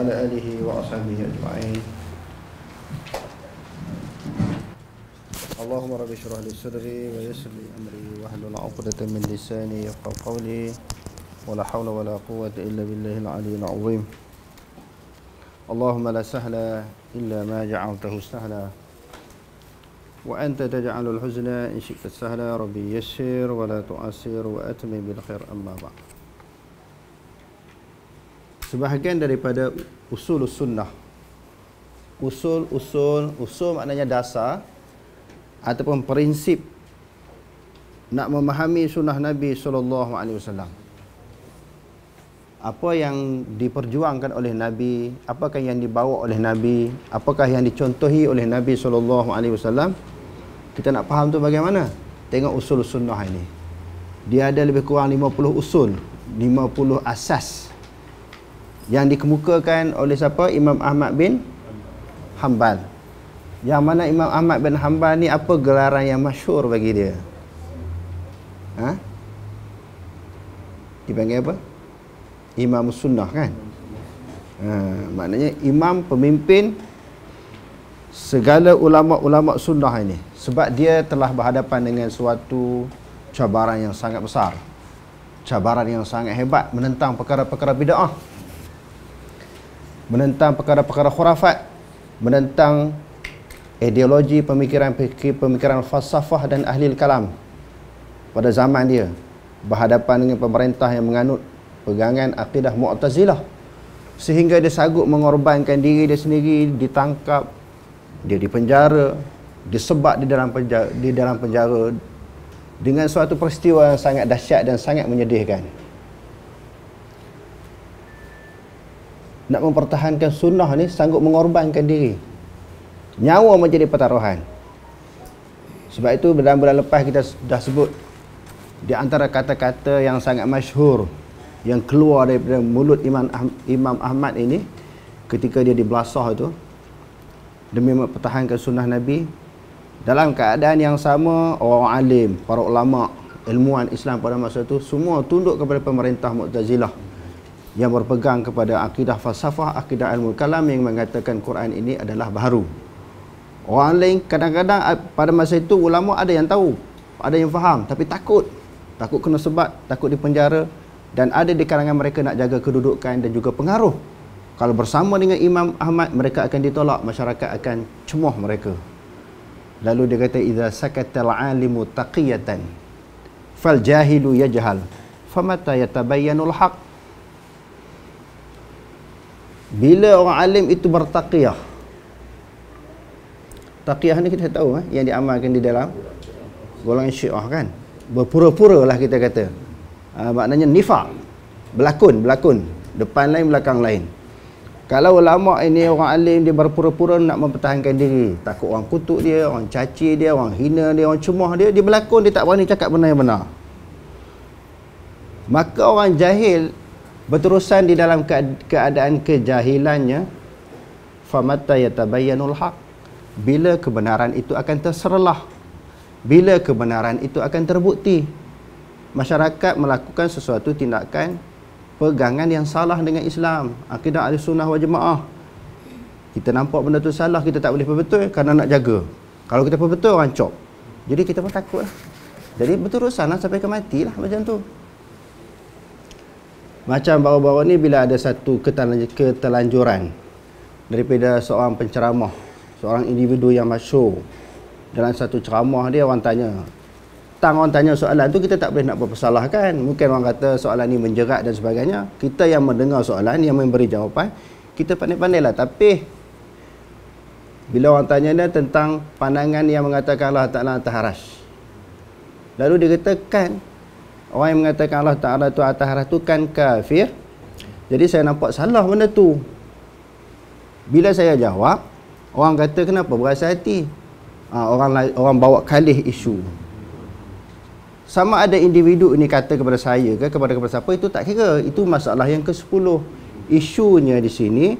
وعلى آله وأصحابه أجمعين اللهم رب اشرح لي صدري ويسر لي أمري واحلل عقدة من لساني يفقه قولي ولا حول ولا قوة إلا بالله العلي العظيم اللهم لا سهل إلا ما جعلته سهلا وأنت تجعل الحزن إن شئت سهلا ربي يسر ولا تعسر وأتم بالخير أما بعد sebahagian daripada usul sunnah usul usul usul maknanya dasar ataupun prinsip nak memahami sunnah Nabi saw. apa yang diperjuangkan oleh Nabi apakah yang dibawa oleh Nabi apakah yang dicontohi oleh Nabi saw. kita nak faham tu bagaimana tengok usul sunnah ini dia ada lebih kurang 50 usul 50 asas yang dikemukakan oleh siapa Imam Ahmad bin Hanbal yang mana Imam Ahmad bin Hanbal ni apa gelaran yang masyur bagi dia ha? dipanggil apa Imam Sunnah kan ha, maknanya Imam pemimpin segala ulama-ulama sunnah ini sebab dia telah berhadapan dengan suatu cabaran yang sangat besar cabaran yang sangat hebat menentang perkara-perkara bid'ah menentang perkara-perkara khurafat, menentang ideologi pemikiran pemikiran falsafah dan ahli kalam pada zaman dia berhadapan dengan pemerintah yang menganut pegangan akidah Mu'tazilah sehingga dia sanggup mengorbankan diri dia sendiri ditangkap dia dipenjara disebat di dalam penjara, di dalam penjara dengan suatu peristiwa yang sangat dahsyat dan sangat menyedihkan nak mempertahankan sunnah ni sanggup mengorbankan diri nyawa menjadi pertaruhan sebab itu dalam bulan lepas kita dah sebut di antara kata-kata yang sangat masyhur yang keluar daripada mulut Imam Ahmad, Imam Ahmad ini ketika dia dibelasah itu demi mempertahankan sunnah Nabi dalam keadaan yang sama orang alim, para ulama, ilmuwan Islam pada masa itu semua tunduk kepada pemerintah Mu'tazilah yang berpegang kepada akidah falsafah, akidah ilmu kalam yang mengatakan Quran ini adalah baru. Orang lain kadang-kadang eh, pada masa itu ulama ada yang tahu, ada yang faham tapi takut. Takut kena sebat, takut dipenjara dan ada di kalangan mereka nak jaga kedudukan dan juga pengaruh. Kalau bersama dengan Imam Ahmad, mereka akan ditolak, masyarakat akan cemoh mereka. Lalu dia kata, إِذَا سَكَتَ الْعَالِمُ تَقِيَةً فَالْجَاهِلُ يَجْهَلُ فَمَتَى يَتَبَيَّنُ الْحَقِّ bila orang alim itu bertaqiyah taqiyah ni kita tahu eh, yang diamalkan di dalam golongan syiah kan berpura-pura lah kita kata uh, maknanya nifak berlakon, berlakon depan lain, belakang lain kalau ulama ini orang alim dia berpura-pura nak mempertahankan diri takut orang kutuk dia, orang caci dia, orang hina dia, orang cemoh dia dia berlakon, dia tak berani cakap benar-benar maka orang jahil berterusan di dalam keadaan kejahilannya famatta yatabayyanul haq bila kebenaran itu akan terserlah bila kebenaran itu akan terbukti masyarakat melakukan sesuatu tindakan pegangan yang salah dengan Islam akidah ahli sunnah wal jemaah kita nampak benda tu salah kita tak boleh perbetul kerana nak jaga kalau kita perbetul orang cop jadi kita pun takut lah. jadi berterusan lah sampai ke mati macam tu macam baru-baru ni bila ada satu ketelanjuran daripada seorang penceramah, seorang individu yang masuk dalam satu ceramah dia orang tanya tang orang tanya soalan tu kita tak boleh nak bersalahkan mungkin orang kata soalan ni menjerat dan sebagainya kita yang mendengar soalan yang memberi jawapan kita pandai pandai lah tapi bila orang tanya dia tentang pandangan yang mengatakan Allah Ta'ala taharas lalu dia kata kan Orang yang mengatakan Allah Ta'ala tu atas arah tu kan kafir Jadi saya nampak salah benda tu Bila saya jawab Orang kata kenapa berasa hati ha, orang, orang bawa kalih isu Sama ada individu ini kata kepada saya ke kepada kepada siapa Itu tak kira Itu masalah yang ke sepuluh Isunya di sini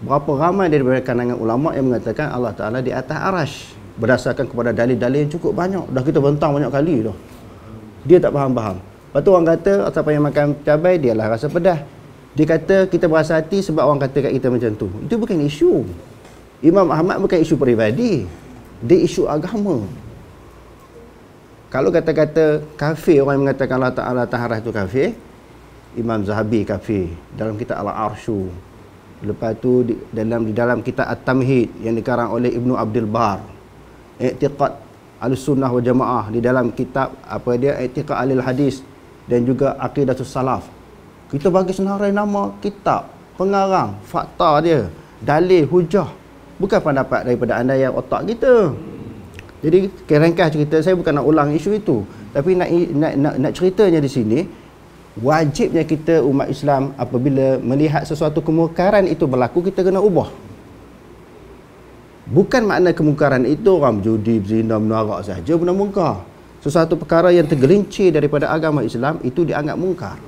Berapa ramai daripada kalangan ulama yang mengatakan Allah Ta'ala di atas arash Berdasarkan kepada dalil-dalil yang cukup banyak Dah kita bentang banyak kali dah dia tak faham-faham. Lepas tu orang kata siapa yang makan cabai dia lah rasa pedas. Dia kata kita berasa hati sebab orang kata kat kita macam tu. Itu bukan isu. Imam Ahmad bukan isu peribadi. Dia isu agama. Kalau kata-kata kafir orang yang mengatakan Allah Ta'ala taharah tu kafir. Imam Zahabi kafir. Dalam kitab Al-Arshu. Lepas tu di dalam, di dalam kitab At-Tamhid yang dikarang oleh Ibnu Abdul Bar. Iktiqat Al-Sunnah wa Jamaah di dalam kitab apa dia etika alil Hadis dan juga akidah Salaf. Kita bagi senarai nama kitab, pengarang, fakta dia, dalil, hujah. Bukan pendapat daripada anda yang otak kita. Jadi kerengkas cerita saya bukan nak ulang isu itu. Tapi nak, nak, nak, nak ceritanya di sini, wajibnya kita umat Islam apabila melihat sesuatu kemukaran itu berlaku, kita kena ubah. Bukan makna kemungkaran itu orang judi, berzina, menarak sahaja pun mungkar. Sesuatu perkara yang tergelincir daripada agama Islam itu dianggap mungkar.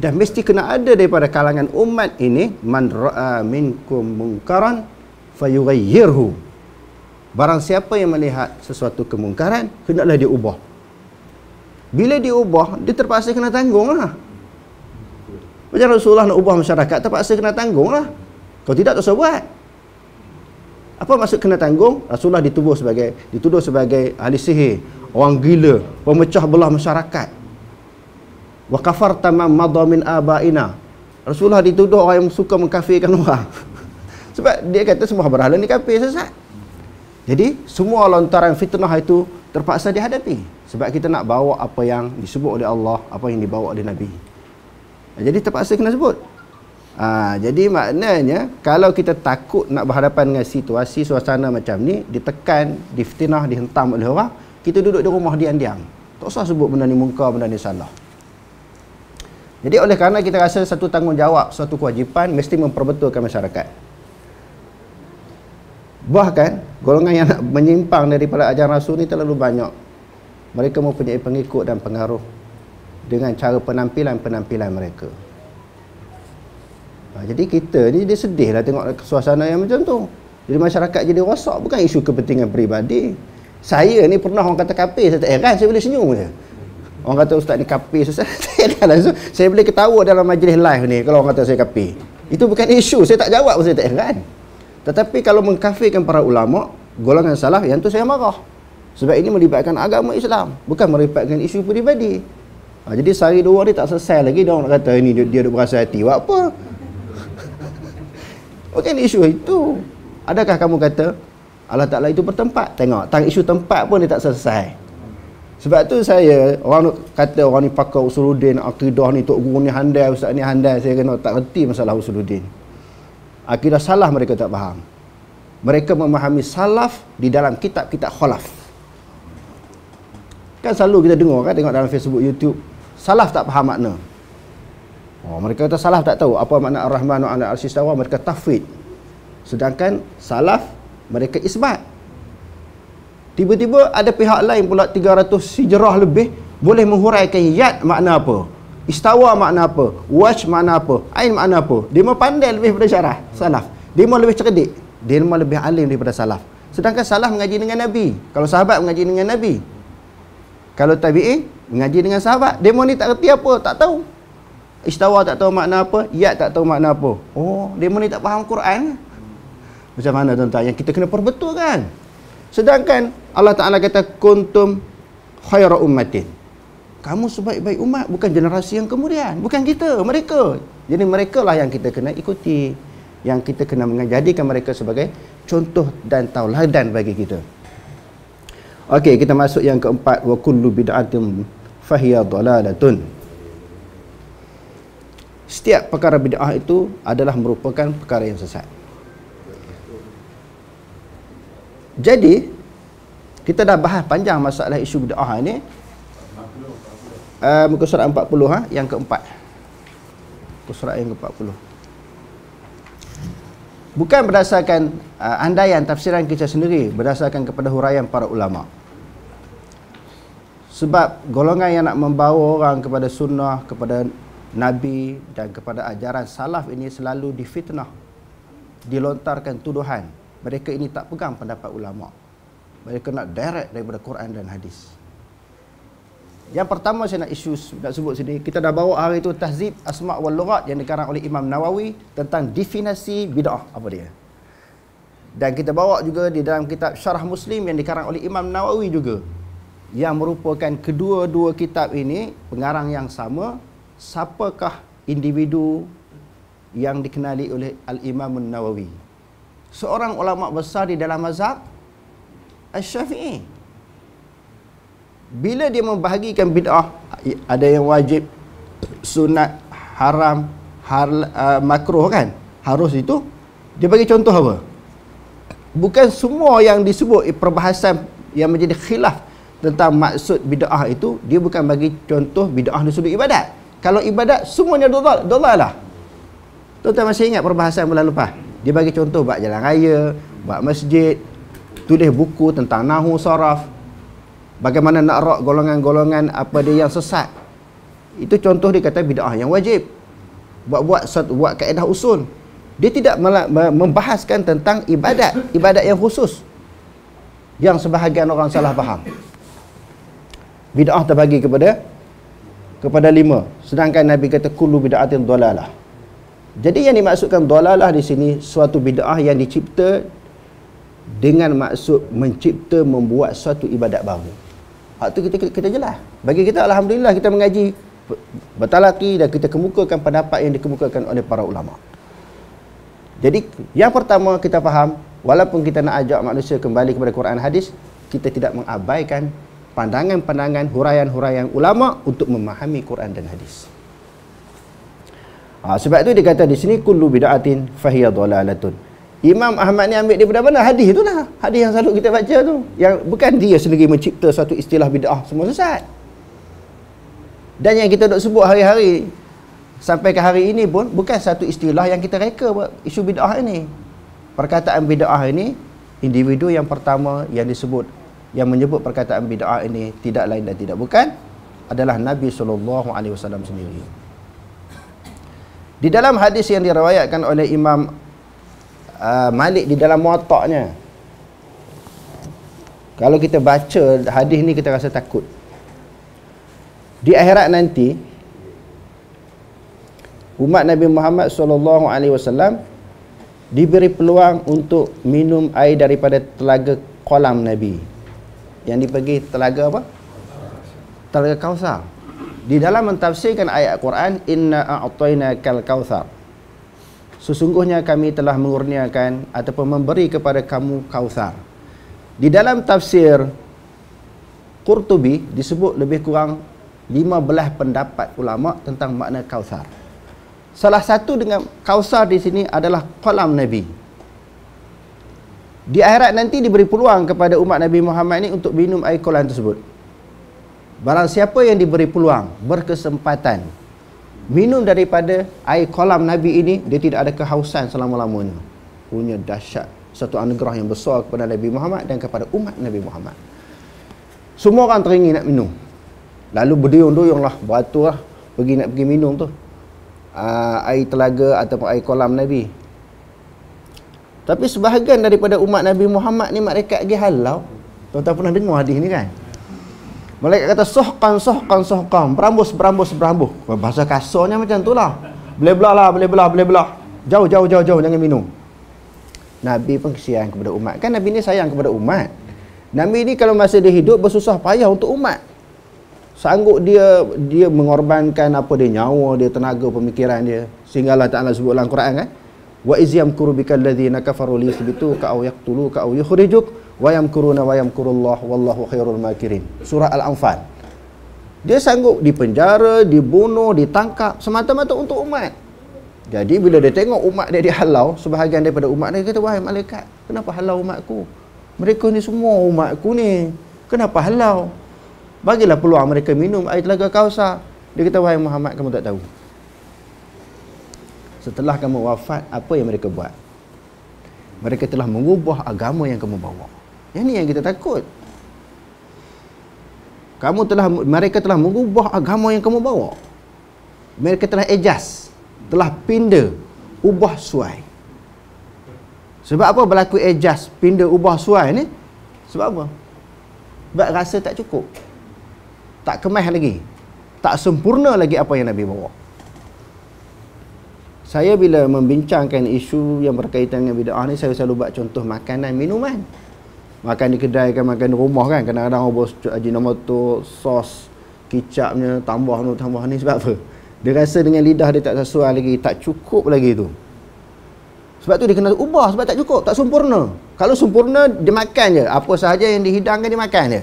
Dan mesti kena ada daripada kalangan umat ini man ra'a minkum mungkaran fayughayyirhu. Barang siapa yang melihat sesuatu kemungkaran, hendaklah dia ubah. Bila dia ubah, dia terpaksa kena tanggunglah. Macam Rasulullah nak ubah masyarakat, terpaksa kena tanggunglah. Kalau tidak, tak usah buat. Apa maksud kena tanggung? Rasulullah dituduh sebagai dituduh sebagai ahli sihir, orang gila, pemecah belah masyarakat. Wa kafarta mamadamin abaina. Rasulullah dituduh orang yang suka mengkafirkan orang. Sebab dia kata semua berhala ni kafir sesat. Jadi semua lontaran fitnah itu terpaksa dihadapi sebab kita nak bawa apa yang disebut oleh Allah, apa yang dibawa oleh Nabi. Jadi terpaksa kena sebut. Ha, jadi maknanya kalau kita takut nak berhadapan dengan situasi suasana macam ni ditekan, difitnah, dihentam oleh orang, kita duduk di rumah diam-diam. Tak usah sebut benda ni mungkar, benda ni salah. Jadi oleh kerana kita rasa satu tanggungjawab, satu kewajipan mesti memperbetulkan masyarakat. Bahkan golongan yang nak menyimpang daripada ajaran rasul ni terlalu banyak. Mereka mempunyai pengikut dan pengaruh dengan cara penampilan-penampilan mereka. Ha, jadi kita ni dia sedih lah tengok suasana yang macam tu. Jadi masyarakat jadi rosak bukan isu kepentingan peribadi. Saya ni pernah orang kata kapir saya tak heran saya boleh senyum je. Orang kata ustaz ni kapir saya tak heran langsung. Saya boleh ketawa dalam majlis live ni kalau orang kata saya kapir. Itu bukan isu saya tak jawab saya tak heran. Tetapi kalau mengkafirkan para ulama golongan salah yang tu saya marah. Sebab ini melibatkan agama Islam bukan melibatkan isu peribadi. Ha, jadi sehari dua ni tak selesai lagi dia orang kata ini dia, dia, dia berasa hati. Buat apa? Bukan isu itu. Adakah kamu kata Allah Ta'ala itu bertempat? Tengok, tang isu tempat pun dia tak selesai. Sebab tu saya, orang kata orang ni pakar usuluddin, akidah ni, tok guru ni handai, ustaz ni handai. Saya kena tak reti masalah usuludin. Akidah salah mereka tak faham. Mereka memahami salaf di dalam kitab-kitab kholaf. Kan selalu kita dengar kan, tengok dalam Facebook, YouTube. Salaf tak faham makna. Oh, mereka kata salaf tak tahu apa makna Ar-Rahman wa ala arsy istawa, mereka tafwid. Sedangkan salaf mereka isbat. Tiba-tiba ada pihak lain pula 300 hijrah lebih boleh menghuraikan yad makna apa? Istawa makna apa? waj makna apa? Ain makna apa? Dia mah pandai lebih daripada syarah salaf. Dia mah lebih cerdik. Dia mah lebih alim daripada salaf. Sedangkan salaf mengaji dengan Nabi. Kalau sahabat mengaji dengan Nabi. Kalau tabi'i mengaji dengan sahabat. Dia ni tak reti apa, tak tahu. Istawa tak tahu makna apa, yat tak tahu makna apa. Oh, dia mana tak faham Quran. Macam mana tuan-tuan yang kita kena perbetulkan? Sedangkan Allah Taala kata kuntum khairu ummatin. Kamu sebaik-baik umat bukan generasi yang kemudian, bukan kita, mereka. Jadi mereka lah yang kita kena ikuti, yang kita kena menjadikan mereka sebagai contoh dan tauladan bagi kita. Okey, kita masuk yang keempat wa kullu bid'atin fahiya dalalatun setiap perkara bid'ah itu adalah merupakan perkara yang sesat. Jadi kita dah bahas panjang masalah isu bid'ah ini. Uh, muka surat 40 ha? yang keempat. Muka surat yang ke-40. Bukan berdasarkan uh, andaian tafsiran kita sendiri berdasarkan kepada huraian para ulama. Sebab golongan yang nak membawa orang kepada sunnah, kepada Nabi dan kepada ajaran salaf ini selalu difitnah dilontarkan tuduhan mereka ini tak pegang pendapat ulama mereka nak direct daripada Quran dan hadis yang pertama saya nak isu nak sebut sini kita dah bawa hari itu tahzib asma wal lughat yang dikarang oleh Imam Nawawi tentang definisi bidah apa dia dan kita bawa juga di dalam kitab Syarah Muslim yang dikarang oleh Imam Nawawi juga yang merupakan kedua-dua kitab ini pengarang yang sama siapakah individu yang dikenali oleh Al-Imam Nawawi? Seorang ulama besar di dalam mazhab Al-Syafi'i. Bila dia membahagikan bid'ah, ada yang wajib, sunat, haram, har, uh, makruh kan? Harus itu. Dia bagi contoh apa? Bukan semua yang disebut perbahasan yang menjadi khilaf tentang maksud bid'ah itu, dia bukan bagi contoh bid'ah di sudut ibadat. Kalau ibadat semuanya dolar, dolar lah. Tuan-tuan masih ingat perbahasan bulan lepas? Dia bagi contoh buat jalan raya, buat masjid, tulis buku tentang nahu saraf, bagaimana nak rak golongan-golongan apa dia yang sesat. Itu contoh dia kata bid'ah yang wajib. Buat-buat buat kaedah usul. Dia tidak membahaskan tentang ibadat, ibadat yang khusus. Yang sebahagian orang salah faham. Bid'ah terbagi kepada kepada lima sedangkan nabi kata kullu bid'atin dalalah jadi yang dimaksudkan dalalah di sini suatu bid'ah yang dicipta dengan maksud mencipta membuat suatu ibadat baru hak tu kita kita jelas bagi kita alhamdulillah kita mengaji bertalaki dan kita kemukakan pendapat yang dikemukakan oleh para ulama jadi yang pertama kita faham walaupun kita nak ajak manusia kembali kepada Quran hadis kita tidak mengabaikan pandangan-pandangan huraian-huraian ulama untuk memahami Quran dan hadis. Ha, sebab tu dia kata di sini kullu bid'atin fahiya dhalalatun. Imam Ahmad ni ambil daripada mana? Hadis tu lah. Hadis yang selalu kita baca tu. Yang bukan dia sendiri mencipta satu istilah bid'ah semua sesat. Dan yang kita dok sebut hari-hari sampai ke hari ini pun bukan satu istilah yang kita reka buat isu bid'ah ini. Perkataan bid'ah ini individu yang pertama yang disebut yang menyebut perkataan bid'ah ini tidak lain dan tidak bukan adalah Nabi sallallahu alaihi wasallam sendiri. Di dalam hadis yang diriwayatkan oleh Imam uh, Malik di dalam Muwatta'nya. Kalau kita baca hadis ni kita rasa takut. Di akhirat nanti umat Nabi Muhammad sallallahu alaihi wasallam diberi peluang untuk minum air daripada telaga kolam Nabi yang dipanggil telaga apa? Telaga Kausar. Di dalam mentafsirkan ayat Quran inna a'tayna kal kautsar. Sesungguhnya kami telah mengurniakan ataupun memberi kepada kamu kausar. Di dalam tafsir Qurtubi disebut lebih kurang 15 pendapat ulama tentang makna kausar. Salah satu dengan kausar di sini adalah kolam Nabi. Di akhirat nanti diberi peluang kepada umat Nabi Muhammad ini untuk minum air kolam tersebut. Barang siapa yang diberi peluang, berkesempatan minum daripada air kolam Nabi ini, dia tidak ada kehausan selama-lamanya. Punya dahsyat satu anugerah yang besar kepada Nabi Muhammad dan kepada umat Nabi Muhammad. Semua orang teringin nak minum. Lalu berdoyong-doyonglah, beratur lah, pergi nak pergi minum tu. Uh, air telaga ataupun air kolam Nabi tapi sebahagian daripada umat Nabi Muhammad ni mereka pergi halau. Tuan-tuan pernah dengar hadis ni kan? Mereka kata sohkan sohkan sohkan berambus berambus berambus. Bahasa kasarnya macam tu lah. Boleh belah lah, boleh belah, boleh belah. Jauh jauh jauh jauh jangan minum. Nabi pun kesian kepada umat. Kan Nabi ni sayang kepada umat. Nabi ni kalau masih dia hidup bersusah payah untuk umat. Sanggup dia dia mengorbankan apa dia nyawa, dia tenaga, pemikiran dia. Sehinggalah Ta'ala sebut dalam Quran kan wa iz yamkuru bikal ladzina kafaru li yuthbitu ka aw yaqtulu ka aw yukhrijuk wa yamkuruna wa yamkurullah wallahu khairul makirin surah al-anfal dia sanggup dipenjara dibunuh ditangkap semata-mata untuk umat jadi bila dia tengok umat dia dihalau sebahagian daripada umat dia kata wahai malaikat kenapa halau umatku mereka ni semua umatku ni kenapa halau bagilah peluang mereka minum air telaga kausar dia kata wahai Muhammad kamu tak tahu setelah kamu wafat apa yang mereka buat mereka telah mengubah agama yang kamu bawa yang ni yang kita takut kamu telah mereka telah mengubah agama yang kamu bawa mereka telah adjust telah pindah ubah suai sebab apa berlaku adjust pindah ubah suai ni sebab apa sebab rasa tak cukup tak kemas lagi tak sempurna lagi apa yang Nabi bawa saya bila membincangkan isu yang berkaitan dengan bid'ah ni saya selalu buat contoh makanan minuman makan di kedai kan makan di rumah kan kadang-kadang orang bos tu sos kicapnya tambah tu tambah ni sebab apa dia rasa dengan lidah dia tak sesuai lagi tak cukup lagi tu sebab tu dia kena ubah sebab tak cukup tak sempurna kalau sempurna dia makan je apa sahaja yang dihidangkan dia makan je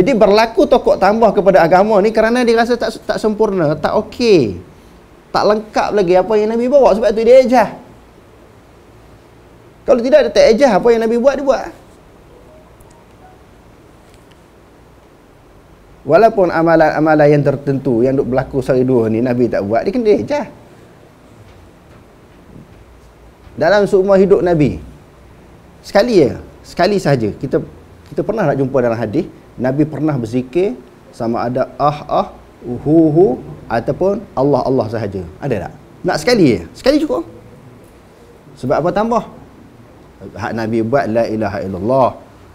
jadi berlaku tokok tambah kepada agama ni kerana dia rasa tak tak sempurna tak okey tak lengkap lagi apa yang Nabi bawa sebab tu dia ejah kalau tidak dia tak ejah apa yang Nabi buat dia buat walaupun amalan-amalan yang tertentu yang duk berlaku sehari dua ni Nabi tak buat dia kena dia ejah dalam seumur hidup Nabi sekali ya sekali saja kita kita pernah nak jumpa dalam hadis Nabi pernah berzikir sama ada ah ah hu hu ataupun Allah Allah sahaja. Ada tak? Nak sekali je. Sekali cukup. Sebab apa tambah? Hak Nabi buat la ilaha illallah.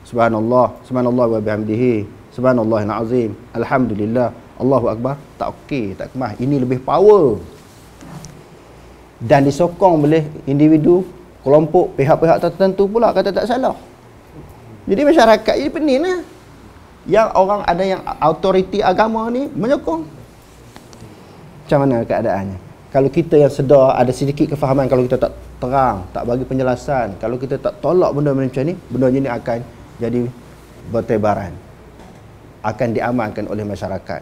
Subhanallah. Subhanallah wa bihamdihi. Subhanallah azim. Alhamdulillah. Allahu akbar. Tak okey, tak kemah. Ini lebih power. Dan disokong oleh individu, kelompok, pihak-pihak tertentu pula kata tak salah. Jadi masyarakat ini peninlah yang orang ada yang autoriti agama ni menyokong macam mana keadaannya kalau kita yang sedar ada sedikit kefahaman kalau kita tak terang tak bagi penjelasan kalau kita tak tolak benda macam ni benda ni akan jadi bertebaran akan diamankan oleh masyarakat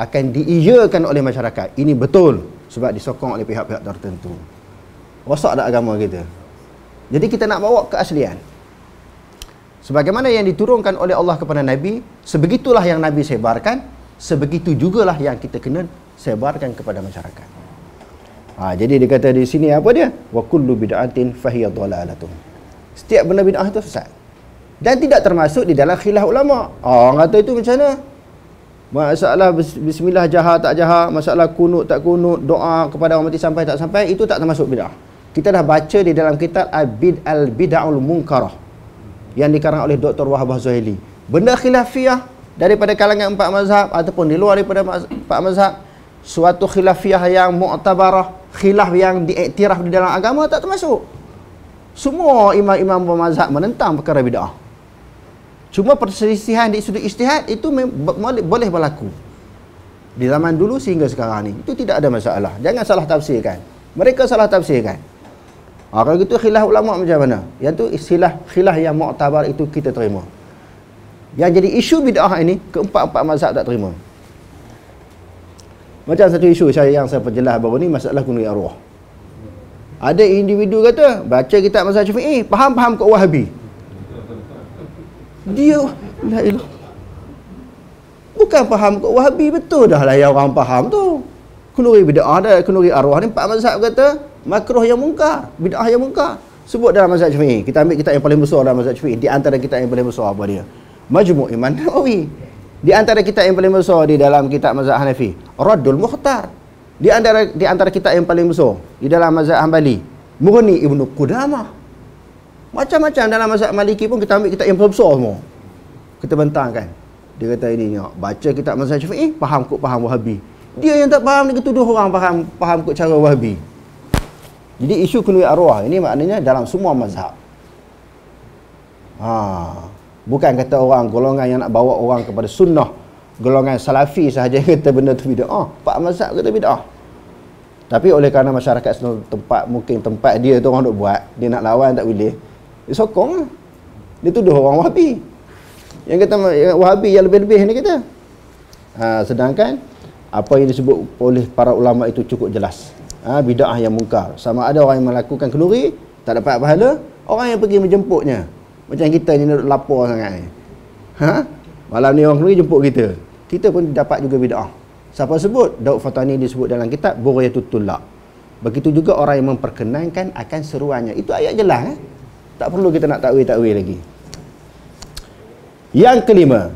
akan diiyakan oleh masyarakat ini betul sebab disokong oleh pihak-pihak tertentu rosak tak agama kita jadi kita nak bawa keaslian Sebagaimana yang diturunkan oleh Allah kepada Nabi, sebegitulah yang Nabi sebarkan, sebegitu juga lah yang kita kena sebarkan kepada masyarakat. Ha, jadi dia kata di sini apa dia? Wa kullu bid'atin fahiyya dhalalatun. Setiap benda bid'ah itu sesat. Dan tidak termasuk di dalam khilaf ulama. Ah, orang kata itu macam mana? Masalah bismillah jahat tak jahat, masalah kunut tak kunut, doa kepada orang mati sampai tak sampai, itu tak termasuk bid'ah. Kita dah baca di dalam kitab Al-Bid'al Bid'a'ul Munkarah yang dikarang oleh Dr. Wahbah Zuhaili. Benda khilafiah daripada kalangan empat mazhab ataupun di luar daripada empat mazhab suatu khilafiah yang mu'tabarah, khilaf yang diiktiraf di dalam agama tak termasuk. Semua imam-imam mazhab menentang perkara bid'ah. Cuma perselisihan di sudut istihad itu boleh berlaku. Di zaman dulu sehingga sekarang ni. Itu tidak ada masalah. Jangan salah tafsirkan. Mereka salah tafsirkan. Ha, kalau gitu khilaf ulama macam mana? Yang tu istilah khilaf yang muktabar itu kita terima. Yang jadi isu bid'ah ini keempat-empat mazhab tak terima. Macam satu isu saya yang saya perjelas baru ni masalah kunuri arwah. Ada individu kata baca kitab mazhab Syafi'i, faham-faham kau Wahabi. Dia la ilah. Bukan faham kau Wahabi betul dah lah yang orang faham tu. Kunuri bid'ah dan kunuri arwah ni empat mazhab kata makruh yang mungkar, bid'ah yang mungkar. Sebut dalam mazhab Syafi'i. Kita ambil kitab yang paling besar dalam mazhab Syafi'i. Di antara kitab yang paling besar apa dia? Majmu' Imam Nawawi. Di antara kitab yang paling besar di dalam kitab mazhab Hanafi, Raddul Muhtar. Di antara di antara kitab yang paling besar di dalam mazhab Hambali, Muhni Ibnu Qudamah. Macam-macam dalam mazhab Maliki pun kita ambil kitab yang paling besar semua. Kita bentangkan. Dia kata ini ya, baca kitab mazhab Syafi'i, faham kok faham Wahabi. Dia yang tak faham ni ketuduh orang faham faham kok cara Wahabi. Jadi isu kului arwah ini maknanya dalam semua mazhab. Ha. Bukan kata orang golongan yang nak bawa orang kepada sunnah. Golongan salafi sahaja yang kata benda tu bid'ah. Oh, Pak mazhab kata Oh, Tapi oleh kerana masyarakat tempat mungkin tempat dia tu orang duk buat, dia nak lawan tak boleh. Dia sokong. Dia tuduh orang Wahabi. Yang kata yang Wahabi yang lebih-lebih ni kita. Ha, sedangkan apa yang disebut oleh para ulama itu cukup jelas ha, bid'ah yang mungkar. Sama ada orang yang melakukan kenduri, tak dapat pahala, orang yang pergi menjemputnya. Macam kita ni nak lapor sangat ni. Ha? Malam ni orang kenduri jemput kita. Kita pun dapat juga bid'ah. Siapa sebut? Daud Fatani disebut dalam kitab, Buryatul Tulak. Begitu juga orang yang memperkenankan akan seruannya. Itu ayat jelas. Eh? Tak perlu kita nak takwil-takwil lagi. Yang kelima,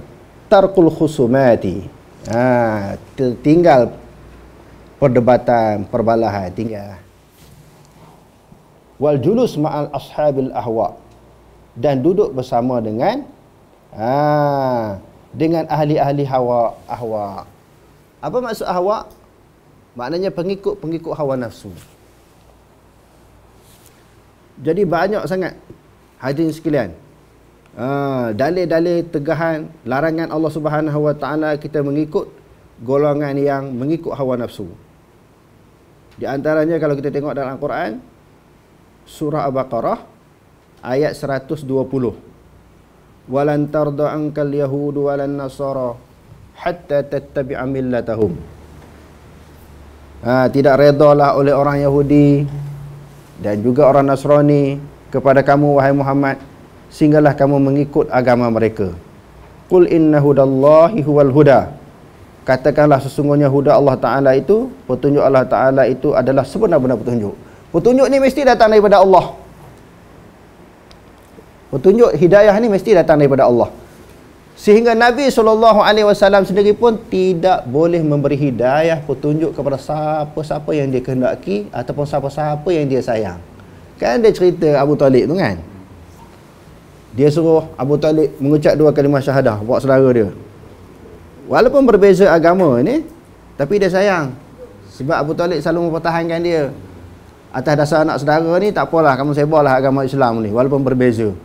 Tarkul Khusumati. Ha, tinggal perdebatan, perbalahan tinggal. Wal julus ma'al ashabil ahwa dan duduk bersama dengan ha, dengan ahli-ahli hawa ahwa. Apa maksud ahwa? Maknanya pengikut-pengikut hawa nafsu. Jadi banyak sangat hadirin sekalian. Ha, dalil-dalil tegahan larangan Allah Subhanahu Wa Taala kita mengikut golongan yang mengikut hawa nafsu. Di antaranya kalau kita tengok dalam Al-Quran Surah Al-Baqarah Ayat 120 Walan tarda ankal yahudu walan Hatta tattabi'a millatahum ha, Tidak redalah oleh orang Yahudi Dan juga orang Nasrani Kepada kamu wahai Muhammad Sehinggalah kamu mengikut agama mereka Qul inna hudallahi huwal huda katakanlah sesungguhnya huda Allah Ta'ala itu, petunjuk Allah Ta'ala itu adalah sebenar-benar petunjuk. Petunjuk ni mesti datang daripada Allah. Petunjuk hidayah ni mesti datang daripada Allah. Sehingga Nabi SAW sendiri pun tidak boleh memberi hidayah petunjuk kepada siapa-siapa yang dia kehendaki ataupun siapa-siapa yang dia sayang. Kan dia cerita Abu Talib tu kan? Dia suruh Abu Talib mengucap dua kalimah syahadah buat saudara dia. Walaupun berbeza agama ni Tapi dia sayang Sebab Abu Talib selalu mempertahankan dia Atas dasar anak saudara ni Tak apalah kamu sebarlah agama Islam ni Walaupun berbeza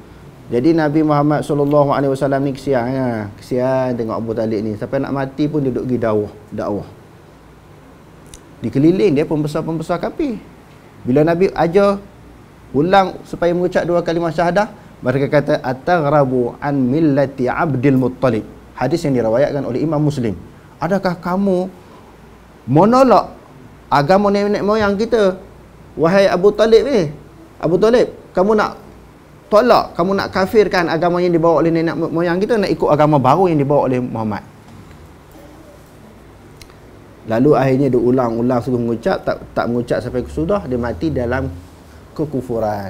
Jadi Nabi Muhammad SAW ni kesian ya. Kesian tengok Abu Talib ni Sampai nak mati pun dia duduk pergi dakwah, dakwah. Dikeliling dia pembesar-pembesar kapi Bila Nabi ajar Ulang supaya mengucap dua kalimah syahadah Mereka kata Atagrabu an millati abdil muttalib hadis yang diriwayatkan oleh Imam Muslim. Adakah kamu monolog agama nenek moyang kita? Wahai Abu Talib ni. Eh? Abu Talib, kamu nak tolak, kamu nak kafirkan agama yang dibawa oleh nenek moyang kita nak ikut agama baru yang dibawa oleh Muhammad. Lalu akhirnya dia ulang-ulang suruh mengucap, tak, tak mengucap sampai sudah, dia mati dalam kekufuran.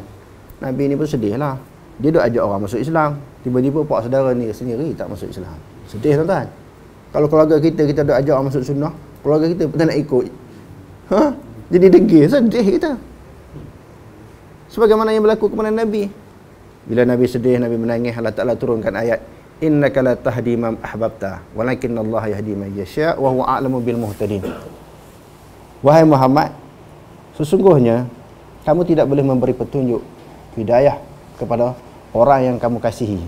Nabi ni pun sedih lah. Dia duk ajak orang masuk Islam. Tiba-tiba pak saudara ni sendiri tak masuk Islam. Sedih tuan-tuan. Kalau keluarga kita, kita ada ajak orang masuk sunnah, keluarga kita pun tak nak ikut. huh, ha? Jadi degil, sedih kita. Sebagaimana yang berlaku kepada Nabi. Bila Nabi sedih, Nabi menangis, Allah Ta'ala turunkan ayat. Inna la tahdi man ahbabta walakin Allah yahdi man yasha wa huwa a'lamu bil muhtadin. Wahai Muhammad, sesungguhnya kamu tidak boleh memberi petunjuk hidayah kepada orang yang kamu kasihi.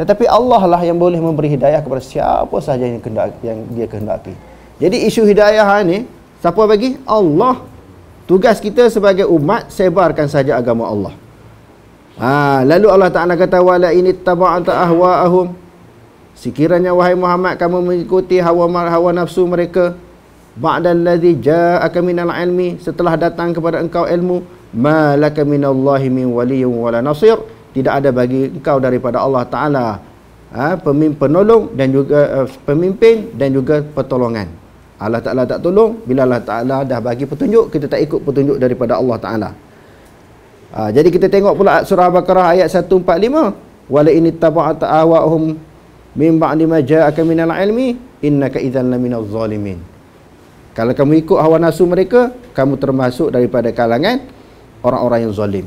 Tetapi Allah lah yang boleh memberi hidayah kepada siapa sahaja yang, kendak, yang dia kehendaki. Jadi isu hidayah ini, siapa bagi? Allah. Tugas kita sebagai umat, sebarkan saja agama Allah. Ha, lalu Allah Ta'ala kata, Wala ini taba'an ta'ahwa'ahum. Sekiranya wahai Muhammad kamu mengikuti hawa hawa nafsu mereka ba'dal ladzi ja'aka minal ilmi setelah datang kepada engkau ilmu malaka minallahi min waliyyin wala nasir tidak ada bagi engkau daripada Allah Taala ha, pemimpin penolong dan juga uh, pemimpin dan juga pertolongan. Allah Taala tak tolong bila Allah Taala dah bagi petunjuk kita tak ikut petunjuk daripada Allah Taala. Ha, jadi kita tengok pula surah Al-Baqarah ayat 145 wala in tabata awahum mim ba'di ma ja'aka minal ilmi innaka idzan laminaz zalimin. Kalau kamu ikut hawa nafsu mereka, kamu termasuk daripada kalangan orang-orang yang zalim.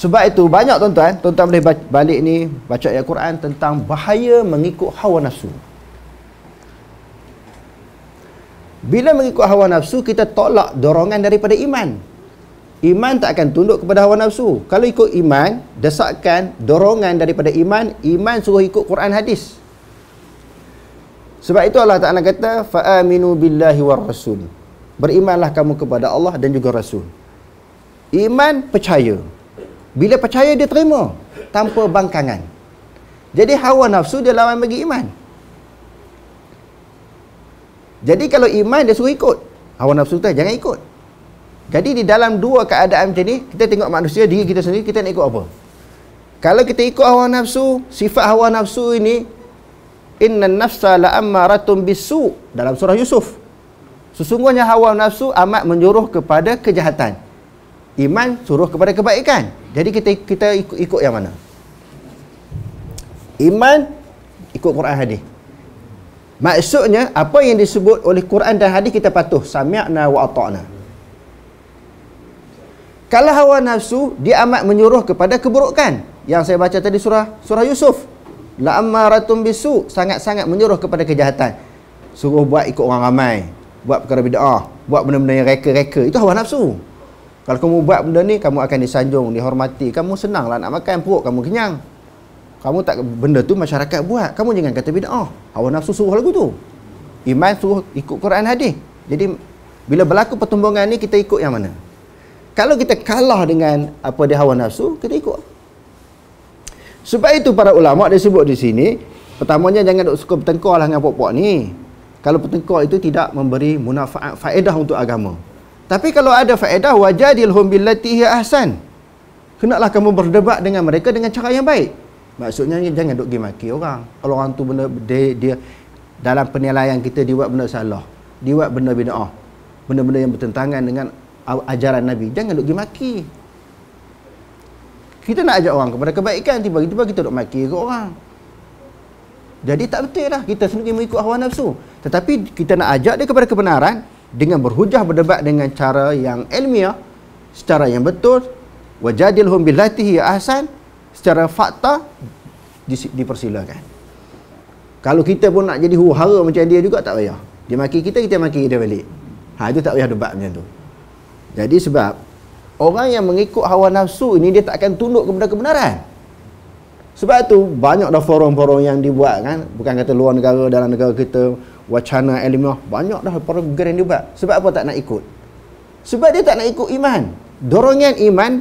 Sebab itu banyak tuan-tuan, tuan-tuan boleh balik ni baca ayat Quran tentang bahaya mengikut hawa nafsu. Bila mengikut hawa nafsu, kita tolak dorongan daripada iman. Iman tak akan tunduk kepada hawa nafsu. Kalau ikut iman, desakan dorongan daripada iman, iman suruh ikut Quran hadis. Sebab itu Allah Taala kata, "Fa'aminu billahi war rasul." Berimanlah kamu kepada Allah dan juga Rasul. Iman percaya. Bila percaya dia terima tanpa bangkangan. Jadi hawa nafsu dia lawan bagi iman. Jadi kalau iman dia suruh ikut. Hawa nafsu tu jangan ikut. Jadi di dalam dua keadaan macam ni, kita tengok manusia diri kita sendiri kita nak ikut apa? Kalau kita ikut hawa nafsu, sifat hawa nafsu ini inna nafsa la'ammaratun bisu dalam surah Yusuf. Sesungguhnya hawa nafsu amat menyuruh kepada kejahatan iman suruh kepada kebaikan. Jadi kita kita ikut, ikut yang mana? Iman ikut Quran hadis. Maksudnya apa yang disebut oleh Quran dan hadis kita patuh sami'na wa ata'na. Kalau hawa nafsu dia amat menyuruh kepada keburukan. Yang saya baca tadi surah surah Yusuf. La amaratum bisu sangat-sangat menyuruh kepada kejahatan. Suruh buat ikut orang ramai, buat perkara bid'ah, buat benda-benda yang reka-reka. Itu hawa nafsu. Kalau kamu buat benda ni, kamu akan disanjung, dihormati. Kamu senanglah nak makan, puk, kamu kenyang. Kamu tak benda tu masyarakat buat. Kamu jangan kata bid'ah. Oh, hawa nafsu suruh lagu tu. Iman suruh ikut Quran hadis. Jadi bila berlaku pertumbungan ni kita ikut yang mana? Kalau kita kalah dengan apa dia hawa nafsu, kita ikut. Sebab itu para ulama dia sebut di sini, pertamanya jangan duk suka bertengkar lah dengan puak-puak ni. Kalau bertengkar itu tidak memberi munafaat faedah untuk agama. Tapi kalau ada faedah wajadilhum hum hi ahsan. kenalah kamu berdebat dengan mereka dengan cara yang baik. Maksudnya jangan duk gimaki orang. Kalau orang tu benda dia, dia dalam penilaian kita dia buat benda salah. Dia buat benda bid'ah. Benda-benda yang bertentangan dengan ajaran Nabi. Jangan duk gimaki. Kita nak ajak orang kepada kebaikan tiba-tiba kita duk maki ke orang. Jadi tak betul lah. Kita sendiri mengikut hawa nafsu. Tetapi kita nak ajak dia kepada kebenaran dengan berhujah berdebat dengan cara yang ilmiah secara yang betul wajadilhum billati hi ahsan secara fakta dipersilakan kalau kita pun nak jadi huru-hara macam dia juga tak payah dia maki kita kita maki dia balik ha itu tak payah debat macam tu jadi sebab orang yang mengikut hawa nafsu ini dia tak akan tunduk kepada kebenaran sebab tu banyak dah forum-forum yang dibuat kan bukan kata luar negara dalam negara kita wacana ilmiah banyak dah para geran dia buat sebab apa tak nak ikut sebab dia tak nak ikut iman dorongan iman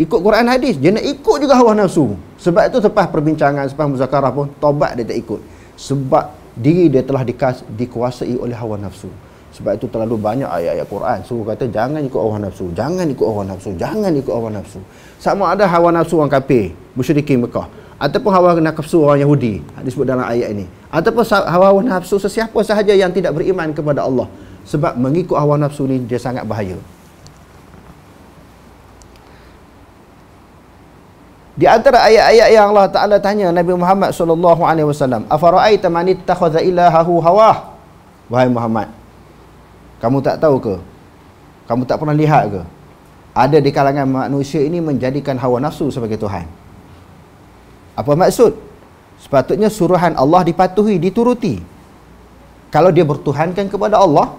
ikut Quran hadis dia nak ikut juga hawa nafsu sebab itu selepas perbincangan selepas muzakarah pun tobat dia tak ikut sebab diri dia telah dikas, dikuasai oleh hawa nafsu sebab itu terlalu banyak ayat-ayat Quran suruh kata jangan ikut hawa nafsu jangan ikut hawa nafsu jangan ikut hawa nafsu sama ada hawa nafsu orang kafir musyrikin Mekah ataupun hawa nafsu orang Yahudi disebut dalam ayat ini ataupun hawa nafsu sesiapa sahaja yang tidak beriman kepada Allah sebab mengikut hawa nafsu ni dia sangat bahaya Di antara ayat-ayat yang Allah Taala tanya Nabi Muhammad sallallahu alaihi wasallam, "Afara'aita man ittakhadha ilahahu hawah?" Wahai Muhammad, kamu tak tahu ke? Kamu tak pernah lihat ke? Ada di kalangan manusia ini menjadikan hawa nafsu sebagai tuhan. Apa maksud? Sepatutnya suruhan Allah dipatuhi, dituruti. Kalau dia bertuhankan kepada Allah,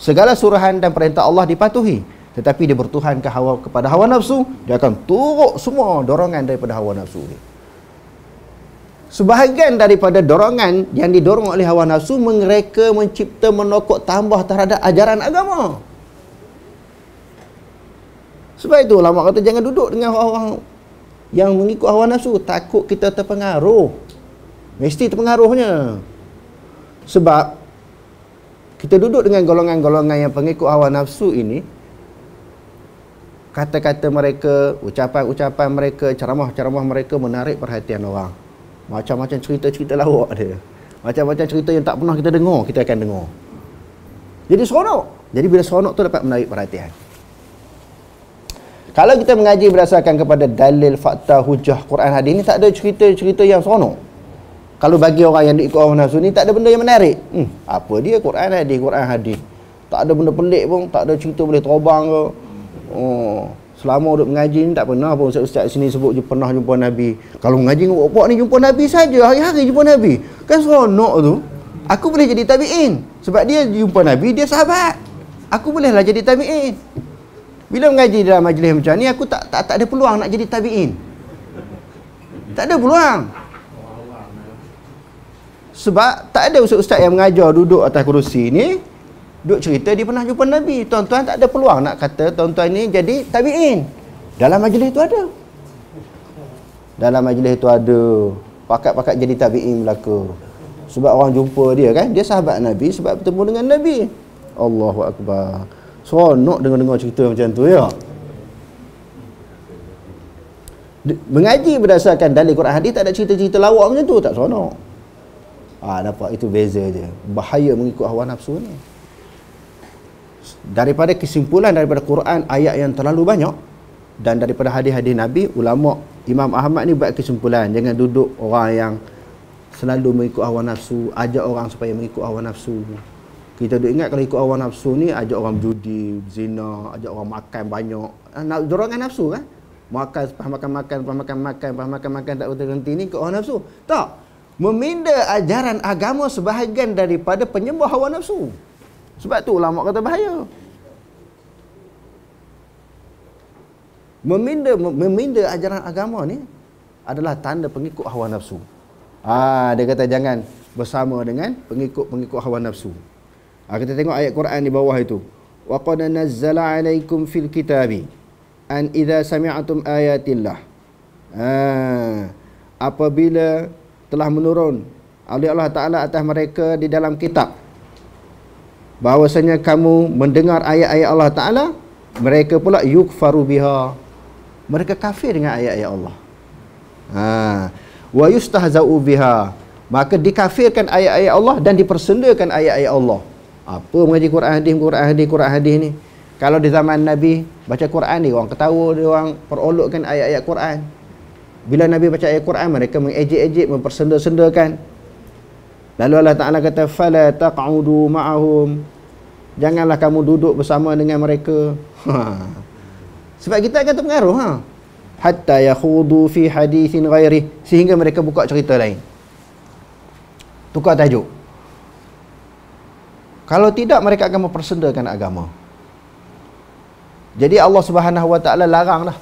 segala suruhan dan perintah Allah dipatuhi. Tetapi dia bertuhan ke hawa, kepada hawa nafsu, dia akan turut semua dorongan daripada hawa nafsu Sebahagian daripada dorongan yang didorong oleh hawa nafsu mereka mencipta menokok tambah terhadap ajaran agama. Sebab itu ulama kata jangan duduk dengan orang yang mengikut hawa nafsu takut kita terpengaruh mesti terpengaruhnya sebab kita duduk dengan golongan-golongan yang pengikut hawa nafsu ini kata-kata mereka, ucapan-ucapan mereka, ceramah-ceramah mereka menarik perhatian orang. Macam-macam cerita-cerita lawak dia. Macam-macam cerita yang tak pernah kita dengar, kita akan dengar. Jadi seronok. Jadi bila seronok tu dapat menarik perhatian. Kalau kita mengaji berdasarkan kepada dalil, fakta, hujah, Quran, hadis ni tak ada cerita-cerita yang seronok. Kalau bagi orang yang ikut orang nafsu ni tak ada benda yang menarik. Hmm, apa dia Quran hadis, Quran hadis. Tak ada benda pelik pun, tak ada cerita boleh terobang ke. Oh, selama duduk mengaji ni tak pernah pun ustaz-ustaz sini sebut je pernah jumpa Nabi. Kalau mengaji buat ni jumpa Nabi saja, hari-hari jumpa Nabi. Kan seronok tu. Aku boleh jadi tabi'in. Sebab dia jumpa Nabi, dia sahabat. Aku bolehlah jadi tabi'in. Bila mengaji dalam majlis macam ni aku tak tak tak ada peluang nak jadi tabiin. Tak ada peluang. Sebab tak ada ustaz-ustaz yang mengajar duduk atas kerusi ni duk cerita dia pernah jumpa Nabi. Tuan-tuan tak ada peluang nak kata tuan-tuan ni jadi tabiin. Dalam majlis tu ada. Dalam majlis tu ada pakat-pakat jadi tabiin belaka. Sebab orang jumpa dia kan, dia sahabat Nabi sebab bertemu dengan Nabi. Allahu akbar seronok dengar-dengar cerita macam tu ya mengaji berdasarkan dalil Quran hadis tak ada cerita-cerita lawak macam tu tak seronok ah ha, nampak itu beza je bahaya mengikut hawa nafsu ni daripada kesimpulan daripada Quran ayat yang terlalu banyak dan daripada hadis-hadis Nabi ulama Imam Ahmad ni buat kesimpulan jangan duduk orang yang selalu mengikut hawa nafsu ajak orang supaya mengikut hawa nafsu kita duk ingat kalau ikut awal nafsu ni ajak orang judi, zina, ajak orang makan banyak. Ah, nak dorongan nafsu kan? Makan, pas makan, makan, pas makan, makan, pas makan, makan, tak berhenti ni ke awal nafsu. Tak. Meminda ajaran agama sebahagian daripada penyembah awal nafsu. Sebab tu ulama kata bahaya. Meminda meminda ajaran agama ni adalah tanda pengikut hawa nafsu. Ah dia kata jangan bersama dengan pengikut-pengikut hawa nafsu. Ha, kita tengok ayat Quran di bawah itu. Wa qad nazzala alaikum fil kitabi an idza sami'tum ayatillah. Ha, apabila telah menurun oleh Allah Taala atas mereka di dalam kitab bahwasanya kamu mendengar ayat-ayat Allah Taala mereka pula yukfaru biha mereka kafir dengan ayat-ayat Allah ha wa yustahza'u biha maka dikafirkan ayat-ayat Allah dan dipersendakan ayat-ayat Allah apa mengaji Quran hadis, Quran hadis, Quran hadis ni? Kalau di zaman Nabi baca Quran ni orang ketawa, dia orang perolokkan ayat-ayat Quran. Bila Nabi baca ayat Quran mereka mengejek-ejek, mempersendir-sendirkan. Lalu Allah Taala kata fala taq'udu ma'ahum. Janganlah kamu duduk bersama dengan mereka. Ha. Sebab kita akan terpengaruh ha. Hatta yakhudu fi hadithin ghairi sehingga mereka buka cerita lain. Tukar tajuk. Kalau tidak mereka akan mempersendakan agama. Jadi Allah Subhanahu Wa Taala laranglah